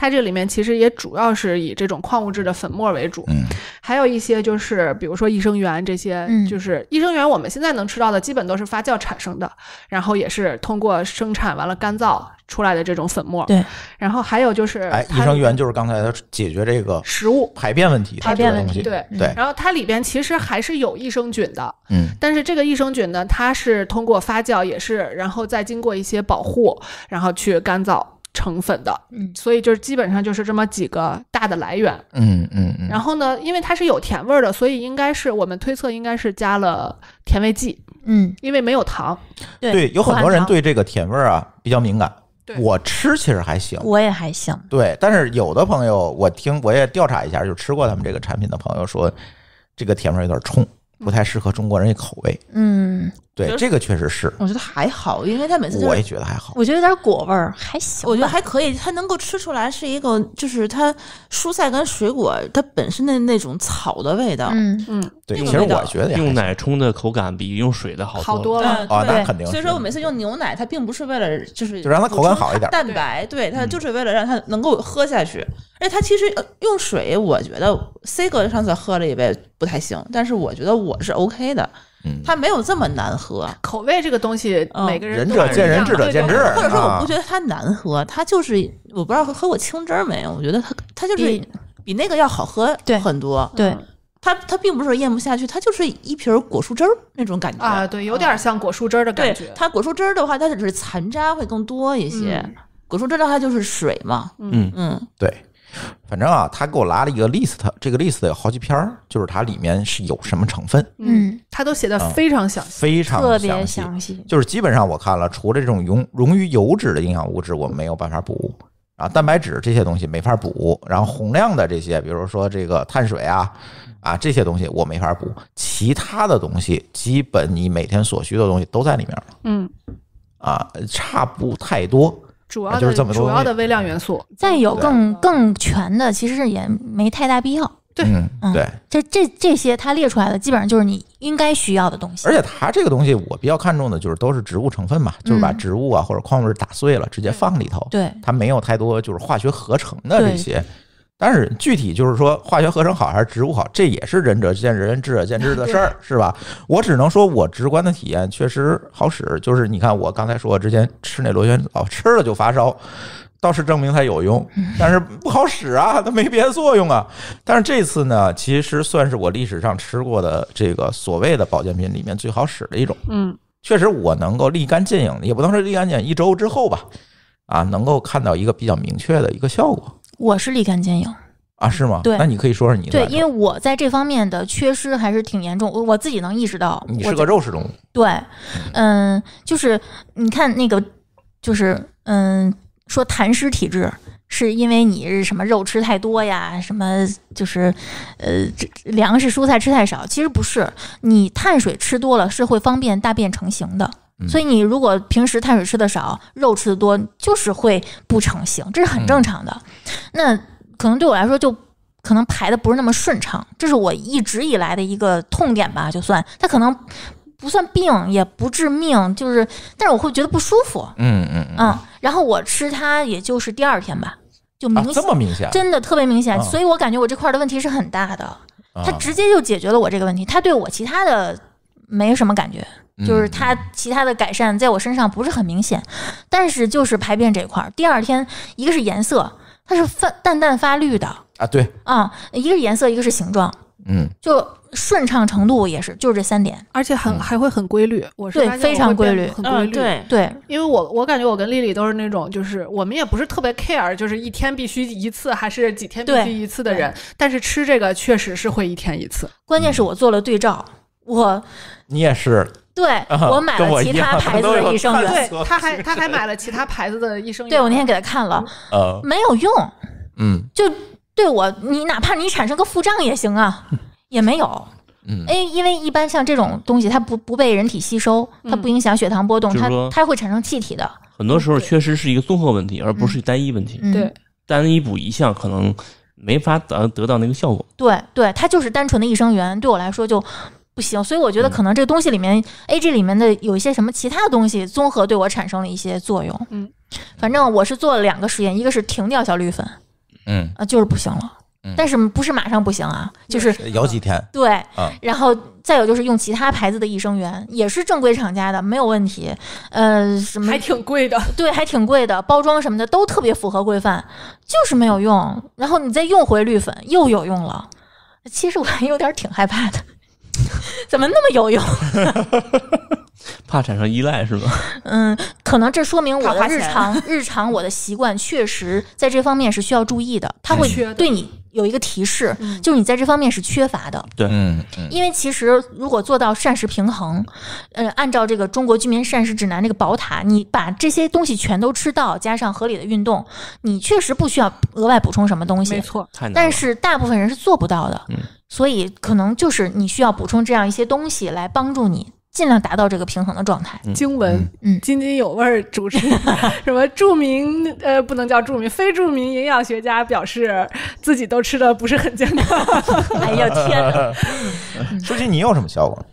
它这里面其实也主要是以这种矿物质的粉末为主，嗯，还有一些就是比如说益生元这些，嗯，就是益生元我们现在能吃到的基本都是发酵产生的，然后也是通过生产完了干燥出来的这种粉末，对。然后还有就是，哎，益生元就是刚才它解决这个食物排便问题排便问题，对对。然后它里边其实还是有益生菌的，嗯，但是这个益生菌呢，它是通过发酵也是，然后再经过一些保护，然后去干燥。成粉的，所以就是基本上就是这么几个大的来源。嗯嗯。然后呢，因为它是有甜味儿的，所以应该是我们推测应该是加了甜味剂。嗯，因为没有糖。对，有很多人对这个甜味儿啊比较敏感。我吃其实还行。我也还行。对，但是有的朋友，我听我也调查一下，就吃过他们这个产品的朋友说，这个甜味儿有点冲，不太适合中国人的口味。嗯。对，这个确实是。我觉得还好，因为他每次我也觉得还好。我觉得有点果味儿，还行。我觉得还可以，它能够吃出来是一个，就是它蔬菜跟水果它本身的那种草的味道。嗯嗯。对，其实我觉得用奶冲的口感比用水的好多了啊，那肯定。所以说我每次用牛奶，它并不是为了就是就让它口感好一点，蛋白对它就是为了让它能够喝下去。而且它其实用水，我觉得 C 哥上次喝了一杯不太行，但是我觉得我是 OK 的。它没有这么难喝，口味这个东西每个人仁者见仁，智者见智。或者说，我不觉得它难喝，它就是我不知道喝过清汁儿没有？我觉得它它就是比那个要好喝很多。对，它它并不是咽不下去，它就是一瓶果蔬汁儿那种感觉啊，对，有点像果蔬汁儿的感觉。它果蔬汁儿的话，它只是残渣会更多一些，果蔬汁的话就是水嘛。嗯嗯，对。反正啊，他给我拉了一个 list，这个 list 有好几篇儿，就是它里面是有什么成分。嗯，他都写的非常详细，非常详细。就是基本上我看了，除了这种溶溶于油脂的营养物质，我没有办法补。啊，蛋白质这些东西没法补，然后宏量的这些，比如说这个碳水啊啊这些东西我没法补。其他的东西，基本你每天所需的东西都在里面了。嗯，啊，差不太多。主要就是这么多，主要的微量元素，再有更更全的，其实也没太大必要。对，嗯，对，这这这些它列出来的，基本上就是你应该需要的东西。而且它这个东西，我比较看重的就是都是植物成分嘛，就是把植物啊或者矿物质打碎了直接放里头。对，它没有太多就是化学合成的这些。但是具体就是说，化学合成好还是植物好，这也是仁者见仁、智者见智的事儿，是吧？我只能说我直观的体验确实好使。就是你看，我刚才说我之前吃那螺旋藻吃了就发烧，倒是证明它有用，但是不好使啊，它没别的作用啊。但是这次呢，其实算是我历史上吃过的这个所谓的保健品里面最好使的一种。嗯，确实我能够立竿见影，也不能说立竿见影，一周之后吧，啊，能够看到一个比较明确的一个效果。我是立竿见影啊，是吗？对，那你可以说说你的。对，因为我在这方面的缺失还是挺严重，我自己能意识到。你是个肉食动物。对，嗯，就是你看那个，就是嗯，说痰湿体质是因为你是什么肉吃太多呀？什么就是呃，粮食蔬菜吃太少？其实不是，你碳水吃多了是会方便大便成型的。所以你如果平时碳水吃的少，肉吃的多，就是会不成形，这是很正常的。那可能对我来说就可能排的不是那么顺畅，这是我一直以来的一个痛点吧，就算它可能不算病，也不致命，就是但是我会觉得不舒服。嗯嗯嗯。然后我吃它也就是第二天吧，就明显这么明显，真的特别明显。所以我感觉我这块的问题是很大的，它直接就解决了我这个问题。它对我其他的。没什么感觉，就是它其他的改善在我身上不是很明显，但是就是排便这块儿，第二天一个是颜色，它是泛淡淡发绿的啊，对啊，一个是颜色，一个是形状，嗯，就顺畅程度也是，就是这三点，而且很还会很规律，我是非常规律，很规律，对对，因为我我感觉我跟丽丽都是那种就是我们也不是特别 care，就是一天必须一次还是几天必须一次的人，但是吃这个确实是会一天一次，关键是我做了对照，我。你也是，对我买了其他牌子的益生元，对，他还他还买了其他牌子的益生元，对我那天给他看了，呃，没有用，嗯，就对我你哪怕你产生个腹胀也行啊，也没有，嗯，哎，因为一般像这种东西，它不不被人体吸收，它不影响血糖波动，它它会产生气体的，很多时候确实是一个综合问题，而不是单一问题，对，单一补一项可能没法得得到那个效果，对，对，它就是单纯的益生元，对我来说就。不行，所以我觉得可能这个东西里面，A G 里面的有一些什么其他的东西，综合对我产生了一些作用。嗯，反正我是做了两个实验，一个是停掉小绿粉，嗯，啊，就是不行了。嗯，但是不是马上不行啊，就是几天。对，然后再有就是用其他牌子的益生元，也是正规厂家的，没有问题。呃，什么还挺贵的，对，还挺贵的，包装什么的都特别符合规范，就是没有用。然后你再用回绿粉，又有用了。其实我还有点挺害怕的。怎么那么有用？怕产生依赖是吗？嗯，可能这说明我的日常 日常我的习惯确实在这方面是需要注意的。它会对你有一个提示，就是你在这方面是缺乏的。对，嗯，因为其实如果做到膳食平衡，嗯，按照这个《中国居民膳食指南》这个宝塔，你把这些东西全都吃到，加上合理的运动，你确实不需要额外补充什么东西。没错，但是大部分人是做不到的。所以可能就是你需要补充这样一些东西来帮助你尽量达到这个平衡的状态。经文，嗯，津津有味儿，主持什么著名呃不能叫著名，非著名营养学家表示自己都吃的不是很健康。哎呀天哪！舒淇，你有什么效果？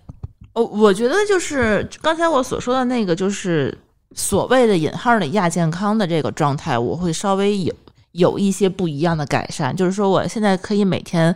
哦，我觉得就是刚才我所说的那个，就是所谓的引号的亚健康的这个状态，我会稍微有有一些不一样的改善，就是说我现在可以每天。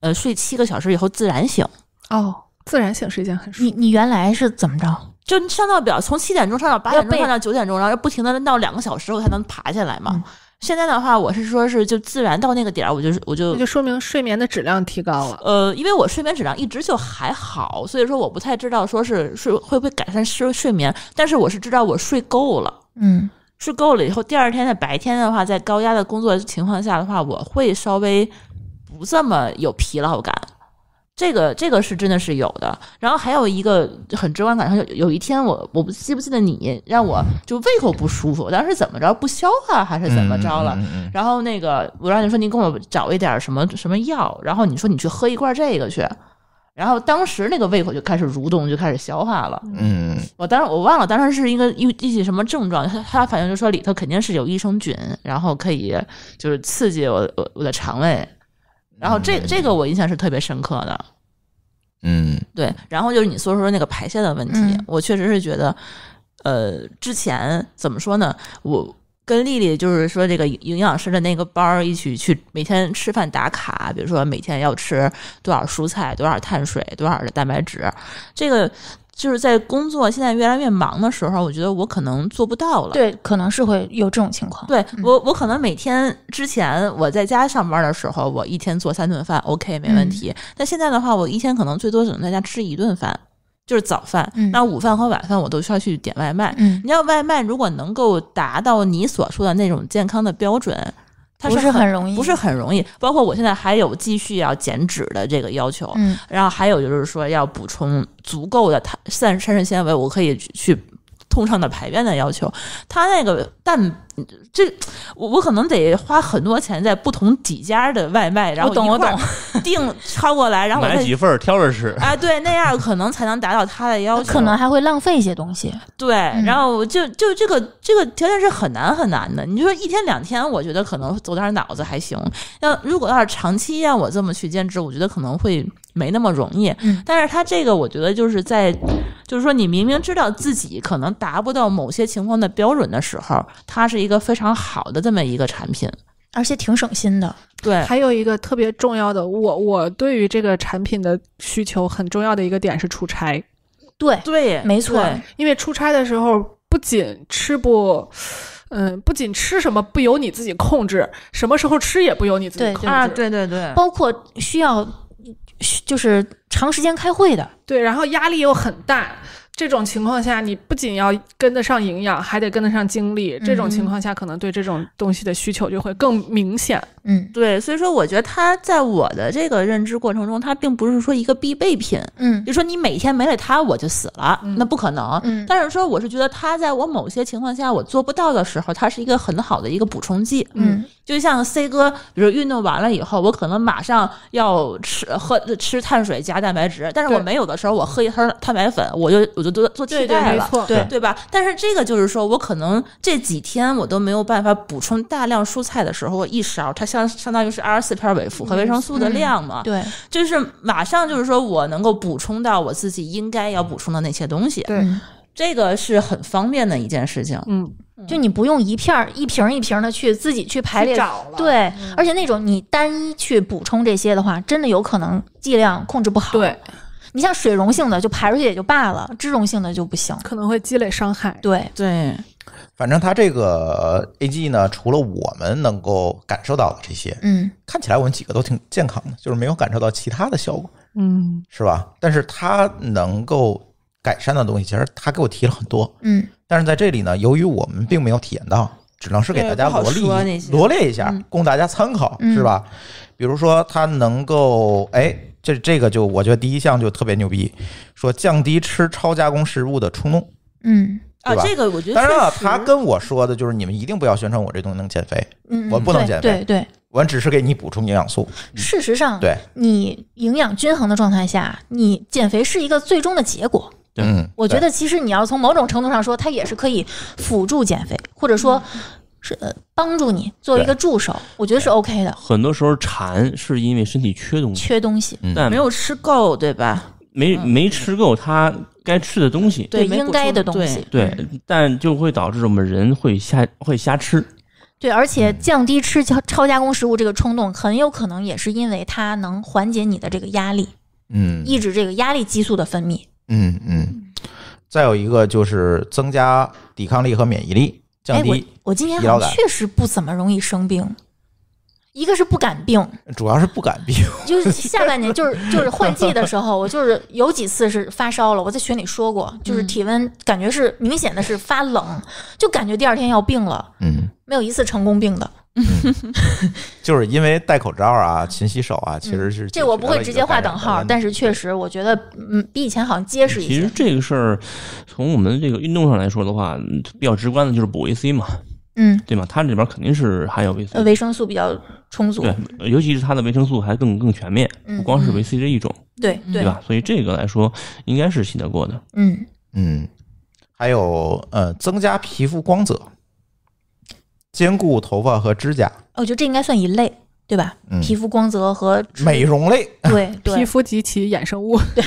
呃，睡七个小时以后自然醒，哦，自然醒是一件很……你你原来是怎么着？就上到表，从七点钟上到八点钟，上到九点钟，然后不停的闹两个小时，我才能爬起来嘛。现在的话，我是说是就自然到那个点儿，我就我就就说明睡眠的质量提高了。呃，因为我睡眠质量一直就还好，所以说我不太知道说是睡会不会改善睡睡眠，但是我是知道我睡够了，嗯，睡够了以后，第二天的白天的话，在高压的工作情况下的话，我会稍微。不这么有疲劳感，这个这个是真的是有的。然后还有一个很直观感，有有一天我我不记不记得你让我就胃口不舒服，当时怎么着不消化还是怎么着了？然后那个我让你说你给我找一点什么什么药，然后你说你去喝一罐这个去，然后当时那个胃口就开始蠕动，就开始消化了。嗯，我当时我忘了，当时是一个一一些什么症状，他他反正就说里头肯定是有益生菌，然后可以就是刺激我我我的肠胃。然后这这个我印象是特别深刻的，嗯，对。然后就是你说说那个排泄的问题，我确实是觉得，呃，之前怎么说呢？我跟丽丽就是说这个营养师的那个班儿一起去，每天吃饭打卡，比如说每天要吃多少蔬菜、多少碳水、多少的蛋白质，这个。就是在工作现在越来越忙的时候，我觉得我可能做不到了。对，可能是会有这种情况。对我，我可能每天之前我在家上班的时候，我一天做三顿饭，OK，没问题。但现在的话，我一天可能最多只能在家吃一顿饭，就是早饭。那午饭和晚饭我都需要去点外卖。嗯，你要外卖如果能够达到你所说的那种健康的标准。它不是很容易，不是很容易。包括我现在还有继续要减脂的这个要求，嗯，然后还有就是说要补充足够的碳、膳食膳食纤维，我可以去通畅的排便的要求。它那个蛋。这，我我可能得花很多钱在不同几家的外卖，然后等我等 订超过来，然后买几份挑着吃。哎，对，那样可能才能达到他的要求，可能还会浪费一些东西。对，然后就就这个这个条件是很难很难的。你就说一天两天，我觉得可能走点脑子还行。要如果要是长期让我这么去兼职，我觉得可能会。没那么容易，但是他这个我觉得就是在，就是说你明明知道自己可能达不到某些情况的标准的时候，它是一个非常好的这么一个产品，而且挺省心的。对，还有一个特别重要的，我我对于这个产品的需求很重要的一个点是出差。对对，没错，因为出差的时候不仅吃不，嗯，不仅吃什么不由你自己控制，什么时候吃也不由你自己控制。啊，对对对，包括需要。就是长时间开会的，对，然后压力又很大，这种情况下，你不仅要跟得上营养，还得跟得上精力，这种情况下，可能对这种东西的需求就会更明显。嗯，对，所以说我觉得他在我的这个认知过程中，他并不是说一个必备品。嗯，就说你每天没了它我就死了，那不可能。嗯，但是说我是觉得他在我某些情况下我做不到的时候，他是一个很好的一个补充剂。嗯，就像 C 哥，比如运动完了以后，我可能马上要吃喝吃碳水加蛋白质，但是我没有的时候，我喝一勺蛋白粉，我就我就做做替代了，对对吧？但是这个就是说我可能这几天我都没有办法补充大量蔬菜的时候，我一勺它像。相当于是二十四片儿维复和维生素的量嘛，对，就是马上就是说我能够补充到我自己应该要补充的那些东西，对，这个是很方便的一件事情，嗯，就你不用一片一瓶一瓶的去自己去排列找了，对，而且那种你单一去补充这些的话，真的有可能剂量控制不好，对。你像水溶性的就排出去也就罢了，脂溶性的就不行，可能会积累伤害。对对，反正它这个 A G 呢，除了我们能够感受到的这些，嗯，看起来我们几个都挺健康的，就是没有感受到其他的效果，嗯，是吧？但是它能够改善的东西，其实他给我提了很多，嗯。但是在这里呢，由于我们并没有体验到。只能是给大家罗列罗列一下，供大家参考，是吧？比如说，它能够哎，这这个就我觉得第一项就特别牛逼，说降低吃超加工食物的冲动，嗯，啊，这个我觉得。当然了，他跟我说的就是，你们一定不要宣传我这东西能减肥，我不能减肥，对对，我只是给你补充营养素。事实上，对你营养均衡的状态下，你减肥是一个最终的结果。嗯，我觉得其实你要从某种程度上说，它也是可以辅助减肥，或者说，是呃帮助你作为一个助手，我觉得是 OK 的。很多时候馋是因为身体缺东西，缺东西，但没有吃够，对吧？没没吃够，它该吃的东西，对应该的东西，对，但就会导致我们人会瞎会瞎吃。对，而且降低吃超超加工食物这个冲动，很有可能也是因为它能缓解你的这个压力，嗯，抑制这个压力激素的分泌。嗯嗯，再有一个就是增加抵抗力和免疫力，降低。我今年像确实不怎么容易生病，一个是不敢病，主要是不敢病。就是下半年就是就是换季的时候，我就是有几次是发烧了。我在群里说过，就是体温感觉是明显的是发冷，就感觉第二天要病了。嗯，没有一次成功病的。就是因为戴口罩啊，勤洗手啊，其实是这我不会直接画等号，但是确实我觉得，嗯，比以前好像结实一些。其实这个事儿，从我们这个运动上来说的话，比较直观的就是补维 C 嘛，嗯，对吗？它里边肯定是含有维 C，维生素比较充足，对，尤其是它的维生素还更更全面，不光是维 C 这一种，对对吧？所以这个来说应该是信得过的，嗯嗯，还有呃，增加皮肤光泽。兼顾头发和指甲，我觉得这应该算一类，对吧？皮肤光泽和美容类，对皮肤及其衍生物，对，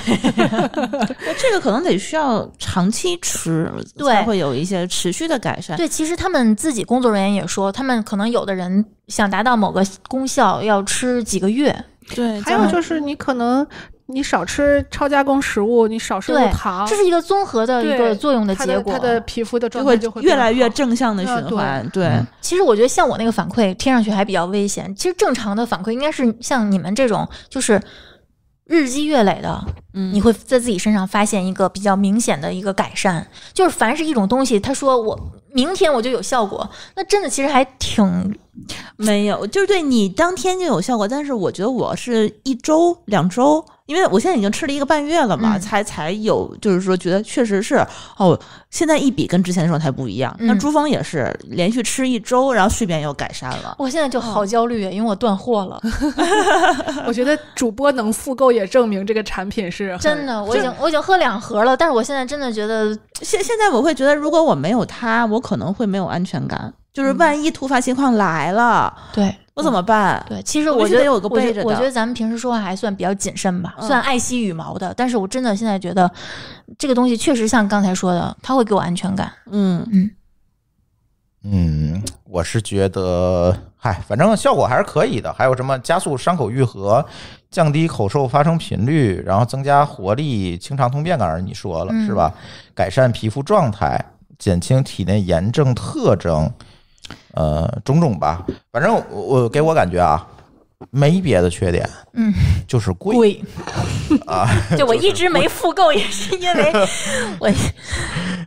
这个可能得需要长期吃，才会有一些持续的改善。对，其实他们自己工作人员也说，他们可能有的人想达到某个功效，要吃几个月。对，还有就是你可能。你少吃超加工食物，你少吃糖，这是一个综合的一个作用的结果。它的皮肤的状态就会越来越正向的循环。对，其实我觉得像我那个反馈听上去还比较危险。其实正常的反馈应该是像你们这种，就是日积月累的，嗯，你会在自己身上发现一个比较明显的一个改善。就是凡是一种东西，他说我明天我就有效果，那真的其实还挺没有，就是对你当天就有效果。但是我觉得我是一周两周。因为我现在已经吃了一个半月了嘛，才才有就是说觉得确实是哦，现在一比跟之前的状态不一样。那朱峰也是连续吃一周，然后睡眠又改善了。我现在就好焦虑，因为我断货了。我觉得主播能复购也证明这个产品是 真的。我已经我已经喝两盒了，但是我现在真的觉得现现在我会觉得，如果我没有它，我可能会没有安全感。就是万一突发情况来了，对我怎么办？对，其实我觉得有个备着。我觉得咱们平时说话还算比较谨慎吧，算爱惜羽毛的。但是我真的现在觉得，这个东西确实像刚才说的，它会给我安全感。嗯嗯嗯，我是觉得，嗨，反正效果还是可以的。还有什么加速伤口愈合、降低口臭发生频率、然后增加活力、清肠通便，刚才你说了是吧？改善皮肤状态、减轻体内炎症特征。呃，种种吧，反正我给我感觉啊，没别的缺点，嗯，就是贵，啊，就我一直没复购也是因为 我，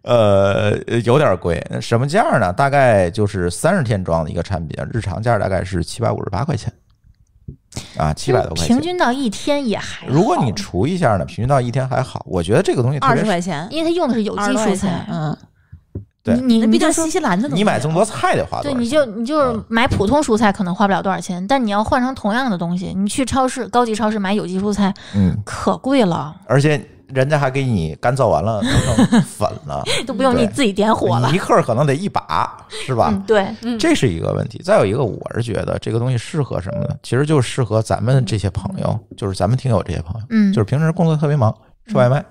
呃，有点贵，什么价呢？大概就是三十天装的一个产品，日常价大概是七百五十八块钱，啊，七百多块钱，平均到一天也还，如果你除一下呢，平均到一天还好，我觉得这个东西二十块钱，因为它用的是有机蔬菜，嗯。你你新西兰的你买这么多菜得花。对，你就你就是买普通蔬菜可能花不了多少钱，但你要换成同样的东西，你去超市高级超市买有机蔬菜，嗯，可贵了。而且人家还给你干燥完了，成 粉了，都不用你自己点火了，一克可能得一把，是吧？对，这是一个问题。再有一个，我是觉得这个东西适合什么呢？其实就适合咱们这些朋友，就是咱们听友这些朋友，嗯，就是平时工作特别忙。吃外卖，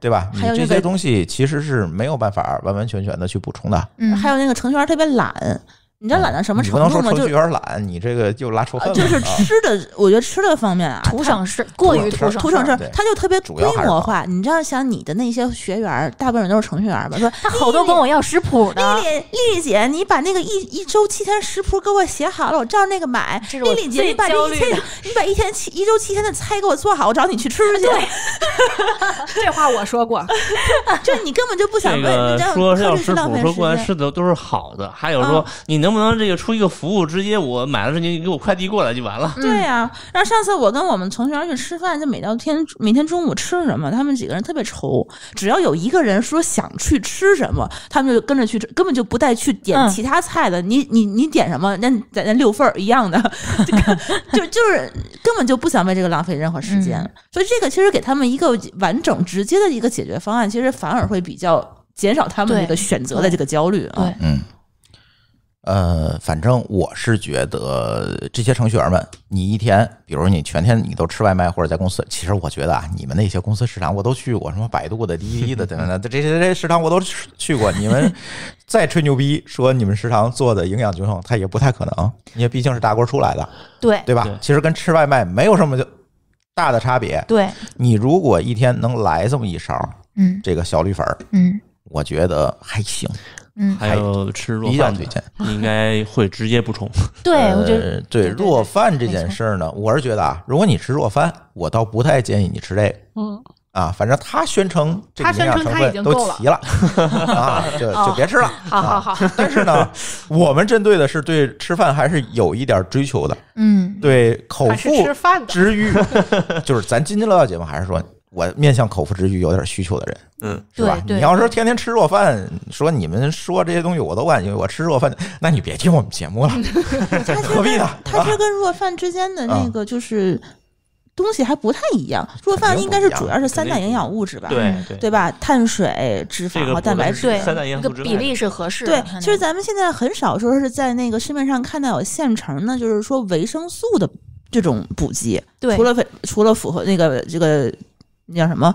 对吧？还有这些东西其实是没有办法完完全全的去补充的。嗯，还有那个程序员特别懒。你知道懒到什么程度吗？就程序员懒，你这个就拉仇恨。就是吃的，我觉得吃的方面啊，图省事过于图省图省事，他就特别规模化。你知道，想，你的那些学员大部分都是程序员吧？说好多跟我要食谱的，丽丽丽丽姐，你把那个一一周七天食谱给我写好了，我照那个买。丽丽姐，你把一天你把一天七一周七天的菜给我做好，我找你去吃去。这话我说过，就你根本就不想。这说要食谱，说过来吃的都是好的。还有说你能。能不能这个出一个服务，直接我买了之后你给我快递过来就完了？对呀。然后上次我跟我们同学去吃饭，就每到天每天中午吃什么，他们几个人特别愁。只要有一个人说想去吃什么，他们就跟着去，根本就不带去点其他菜的。你你你点什么，那在那六份儿一样的，就就就是根本就不想为这个浪费任何时间。所以这个其实给他们一个完整直接的一个解决方案，其实反而会比较减少他们这个选择的这个焦虑啊。嗯。呃，反正我是觉得这些程序员们，你一天，比如你全天你都吃外卖或者在公司，其实我觉得啊，你们那些公司食堂我都去过，什么百度的、滴滴的等等等，这些这些食堂我都去过。你们再吹牛逼说你们食堂做的营养均衡，它也不太可能，因为毕竟是大锅出来的，对对吧？其实跟吃外卖没有什么就大的差别。对，你如果一天能来这么一勺，嗯，这个小绿粉儿，嗯，我觉得还行。还有吃糯饭推荐，应该会直接补充。对，我觉得对糯饭这件事儿呢，我是觉得啊，如果你吃糯饭，我倒不太建议你吃这个。嗯，啊，反正他宣称，他宣称养已经都齐了，啊，就 就别吃了。好好好。但是呢，我们针对的是对吃饭还是有一点追求的。嗯，对，口腹之欲，就是咱津津乐道节目还是说。我面向口腹之欲有点需求的人，嗯，是吧？你要说天天吃若饭，说你们说这些东西我都感觉我吃若饭，那你别听我们节目了。他其实跟若饭之间的那个就是东西还不太一样。若饭应该是主要是三大营养物质吧？对对对吧？碳水、脂肪和蛋白，质，对，那个比例是合适。的。对，其实咱们现在很少说是在那个市面上看到有现成的，就是说维生素的这种补剂。对，除了除了符合那个这个。那叫什么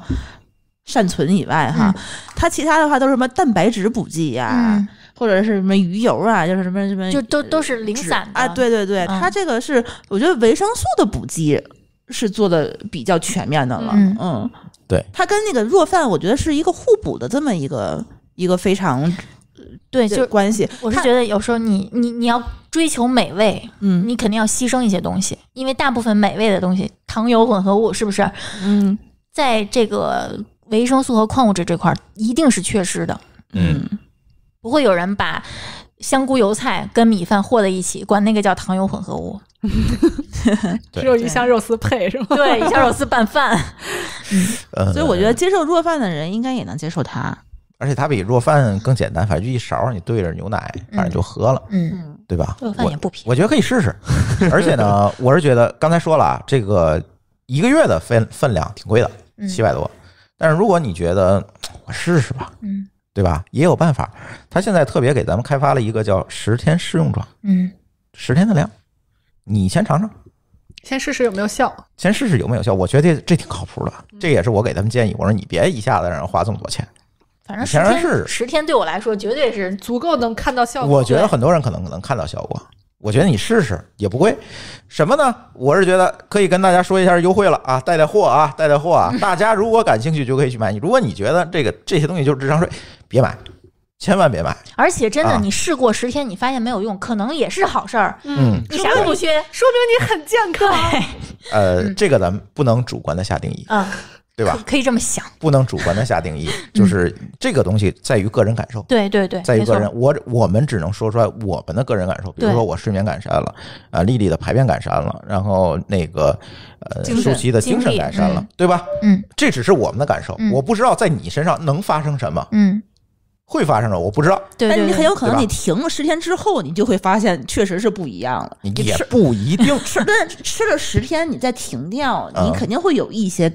善存以外哈，它其他的话都是什么蛋白质补剂呀，或者是什么鱼油啊，就是什么什么，就都都是零散的啊。对对对，它这个是我觉得维生素的补剂是做的比较全面的了。嗯，对，它跟那个若饭我觉得是一个互补的这么一个一个非常对就关系。我是觉得有时候你你你要追求美味，嗯，你肯定要牺牲一些东西，因为大部分美味的东西糖油混合物是不是？嗯。在这个维生素和矿物质这块儿，一定是缺失的。嗯，不会有人把香菇油菜跟米饭和在一起，管那个叫糖油混合物。只有鱼香肉丝配是吗？对，鱼香肉丝拌饭。所以我觉得接受弱饭的人应该也能接受它。而且它比弱饭更简单，反正就一勺你兑着牛奶，反正就喝了。嗯，对吧？弱饭也不便宜，我觉得可以试试。而且呢，我是觉得刚才说了啊，这个一个月的分分量挺贵的。七百多，但是如果你觉得我试试吧，嗯，对吧？也有办法。他现在特别给咱们开发了一个叫十天试用装，嗯，十天的量，你先尝尝，先试试有没有效，先试试有没有效。我觉得这挺靠谱的，这也是我给咱们建议。我说你别一下子让人花这么多钱，反正先试试。十天对我来说绝对是足够能看到效果。我觉得很多人可能能看到效果。我觉得你试试也不贵，什么呢？我是觉得可以跟大家说一下优惠了啊，带带货啊，带带货啊！大家如果感兴趣就可以去买。你如果你觉得这个这些东西就是智商税，别买，千万别买。而且真的，你试过十天，你发现没有用，可能也是好事儿。嗯，你啥都不缺，说明你很健康。呃，这个咱们不能主观的下定义。嗯。对吧？可以这么想，不能主观的下定义，就是这个东西在于个人感受。对对对，在于个人。我我们只能说出来我们的个人感受，比如说我睡眠改善了，啊，丽丽的排便改善了，然后那个呃舒淇的精神改善了，对吧？嗯，这只是我们的感受，我不知道在你身上能发生什么，嗯，会发生什么我不知道。但你很有可能你停了十天之后，你就会发现确实是不一样了。也不一定，吃吃了十天你再停掉，你肯定会有一些。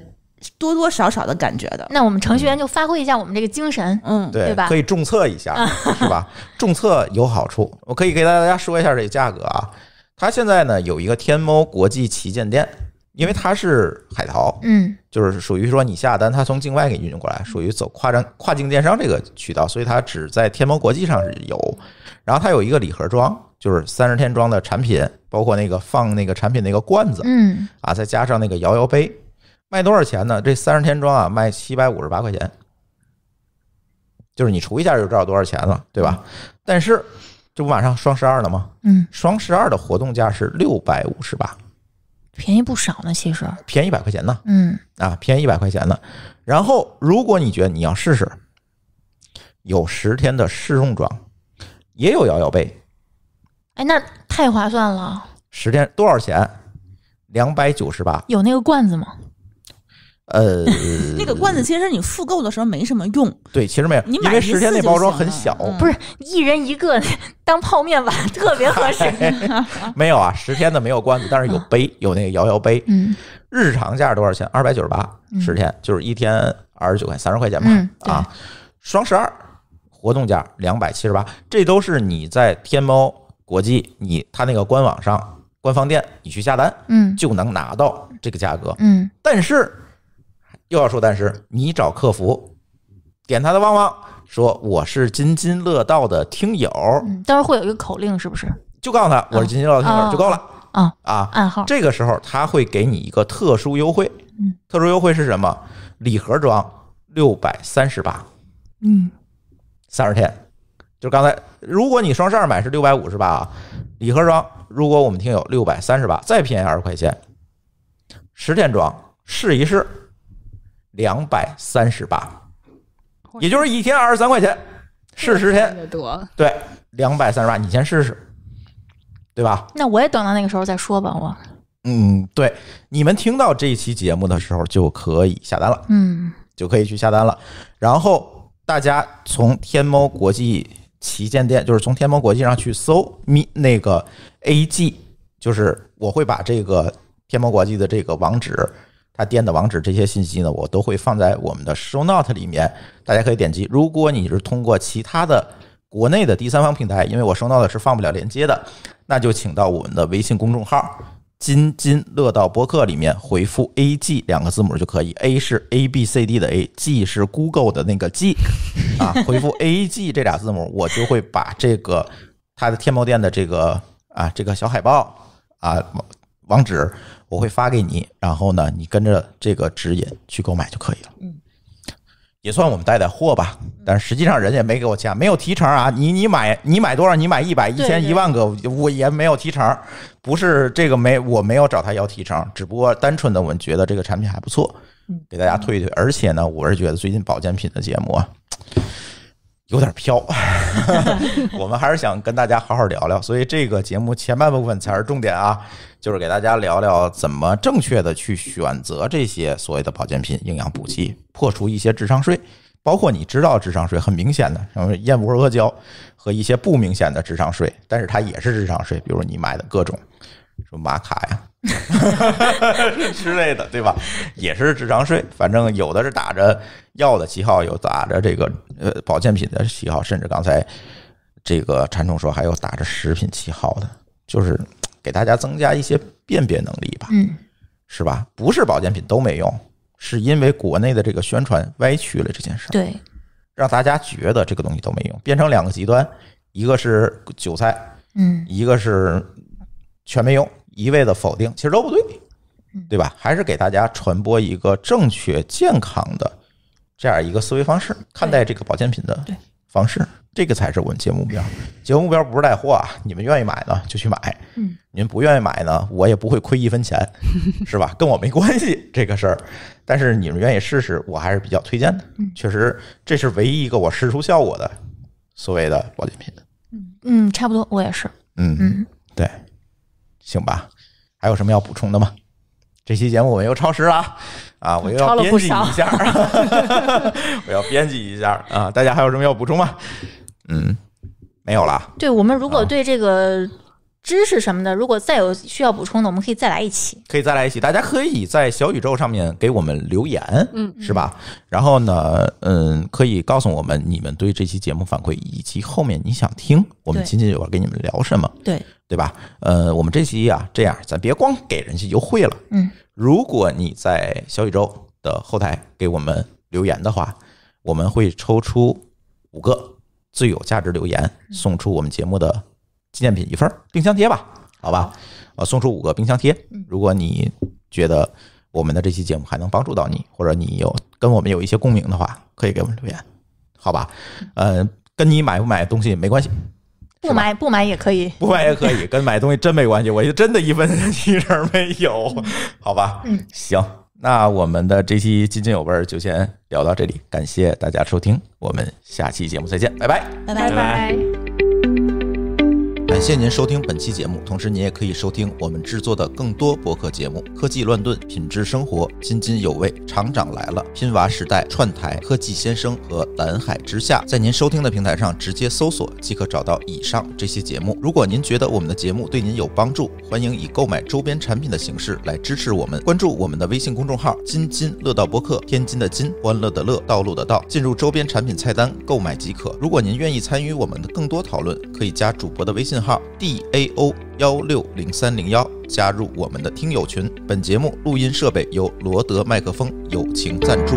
多多少少的感觉的，那我们程序员就发挥一下我们这个精神，嗯，对，吧？可以重测一下，是吧？重测有好处。我可以给大家说一下这个价格啊，它现在呢有一个天猫国际旗舰店，因为它是海淘，嗯，就是属于说你下单，它从境外给运过来，属于走跨站跨境电商这个渠道，所以它只在天猫国际上是有。然后它有一个礼盒装，就是三十天装的产品，包括那个放那个产品那个罐子，嗯，啊，再加上那个摇摇杯。卖多少钱呢？这三十天装啊，卖七百五十八块钱，就是你除一下就知道多少钱了，对吧？但是这不马上双十二了吗？嗯，双十二的活动价是六百五十八，便宜不少呢。其实，便宜一百块钱呢。嗯，啊，便宜一百块钱呢。然后，如果你觉得你要试试，有十天的试用装，也有摇摇杯。哎，那太划算了。十天多少钱？两百九十八。有那个罐子吗？呃，那个罐子其实你复购的时候没什么用，对，其实没有，你买十天那包装很小，不是一人一个当泡面碗特别合适。没有啊，十天的没有罐子，但是有杯，有那个摇摇杯。嗯，日常价多少钱？二百九十八，十天就是一天二十九块三十块钱吧。啊，双十二活动价两百七十八，这都是你在天猫国际你他那个官网上官方店你去下单，嗯，就能拿到这个价格。嗯，但是。又要说，但是你找客服点他的旺旺，说我是津津乐道的听友，嗯，时候会有一个口令，是不是？就告诉他我是津津乐道听友就够了啊啊暗号。这个时候他会给你一个特殊优惠，嗯，特殊优惠是什么？礼盒装六百三十八，嗯，三十天，就刚才如果你双十二买是六百五十八啊，礼盒装如果我们听友六百三十八，再便宜二十块钱，十天装试一试。两百三十八，也就是一天二十三块钱，试十天对，两百三十八，你先试试，对吧？那我也等到那个时候再说吧，我。嗯，对，你们听到这一期节目的时候就可以下单了，嗯，就可以去下单了。然后大家从天猫国际旗舰店，就是从天猫国际上去搜咪那个 A G，就是我会把这个天猫国际的这个网址。他店的网址这些信息呢，我都会放在我们的 ShowNote 里面，大家可以点击。如果你是通过其他的国内的第三方平台，因为我 ShowNote 是放不了链接的，那就请到我们的微信公众号“津津乐道播客”里面回复 “ag” 两个字母就可以。a 是 abcd 的 a，g 是 Google 的那个 g 啊，回复 “ag” 这俩字母，我就会把这个它的天猫店的这个啊这个小海报啊网网址。我会发给你，然后呢，你跟着这个指引去购买就可以了。嗯，也算我们带带货吧，但实际上人家没给我加，没有提成啊。你你买你买多少？你买一百、一千、一万个，我也没有提成。不是这个没，我没有找他要提成，只不过单纯的我们觉得这个产品还不错，给大家推一推。而且呢，我是觉得最近保健品的节目啊。有点飘，我们还是想跟大家好好聊聊，所以这个节目前半部分才是重点啊。就是给大家聊聊怎么正确的去选择这些所谓的保健品、营养补剂，破除一些智商税。包括你知道智商税很明显的，什么燕窝、阿胶和一些不明显的智商税，但是它也是智商税。比如你买的各种什么玛卡呀 之类的，对吧？也是智商税。反正有的是打着药的旗号，有打着这个呃保健品的旗号，甚至刚才这个禅总说还有打着食品旗号的，就是。给大家增加一些辨别能力吧，嗯，是吧？不是保健品都没用，是因为国内的这个宣传歪曲了这件事儿，对，让大家觉得这个东西都没用，变成两个极端，一个是韭菜，嗯，一个是全没用，一味的否定，其实都不对，对吧？还是给大家传播一个正确健康的这样一个思维方式，看待这个保健品的。对。方式，这个才是我们节目目标。节目目标不是带货啊，你们愿意买呢就去买，嗯，您不愿意买呢，我也不会亏一分钱，是吧？跟我没关系这个事儿。但是你们愿意试试，我还是比较推荐的。确实，这是唯一一个我试出效果的所谓的保健品。嗯嗯，差不多，我也是。嗯，对，行吧。还有什么要补充的吗？这期节目我们又超时了啊。啊，我又要编辑一下，我要编辑一下啊！大家还有什么要补充吗？嗯，没有了。对我们，如果对这个知识什么的，如果再有需要补充的，我们可以再来一期，可以再来一期。大家可以在小宇宙上面给我们留言，嗯，是吧？然后呢，嗯，可以告诉我们你们对这期节目反馈，以及后面你想听我们今天要给你们聊什么，对对吧？呃，我们这期啊，这样咱别光给人家就会了，嗯。如果你在小宇宙的后台给我们留言的话，我们会抽出五个最有价值留言，送出我们节目的纪念品一份儿冰箱贴吧，好吧，呃，送出五个冰箱贴。如果你觉得我们的这期节目还能帮助到你，或者你有跟我们有一些共鸣的话，可以给我们留言，好吧，呃，跟你买不买东西没关系。不买不买也可以，不买也可以，跟买东西真没关系。我就真的一分钱一分没有，好吧？嗯，行，那我们的这期津津有味就先聊到这里，感谢大家收听，我们下期节目再见，拜拜，拜拜拜。感谢您收听本期节目，同时您也可以收听我们制作的更多博客节目：科技乱炖、品质生活、津津有味、厂长来了、拼娃时代、串台、科技先生和蓝海之下。在您收听的平台上直接搜索即可找到以上这些节目。如果您觉得我们的节目对您有帮助，欢迎以购买周边产品的形式来支持我们，关注我们的微信公众号“津津乐道博客”（天津的津，欢乐的乐，道路的道），进入周边产品菜单购买即可。如果您愿意参与我们的更多讨论，可以加主播的微信。号 DAO 幺六零三零幺，加入我们的听友群。本节目录音设备由罗德麦克风友情赞助。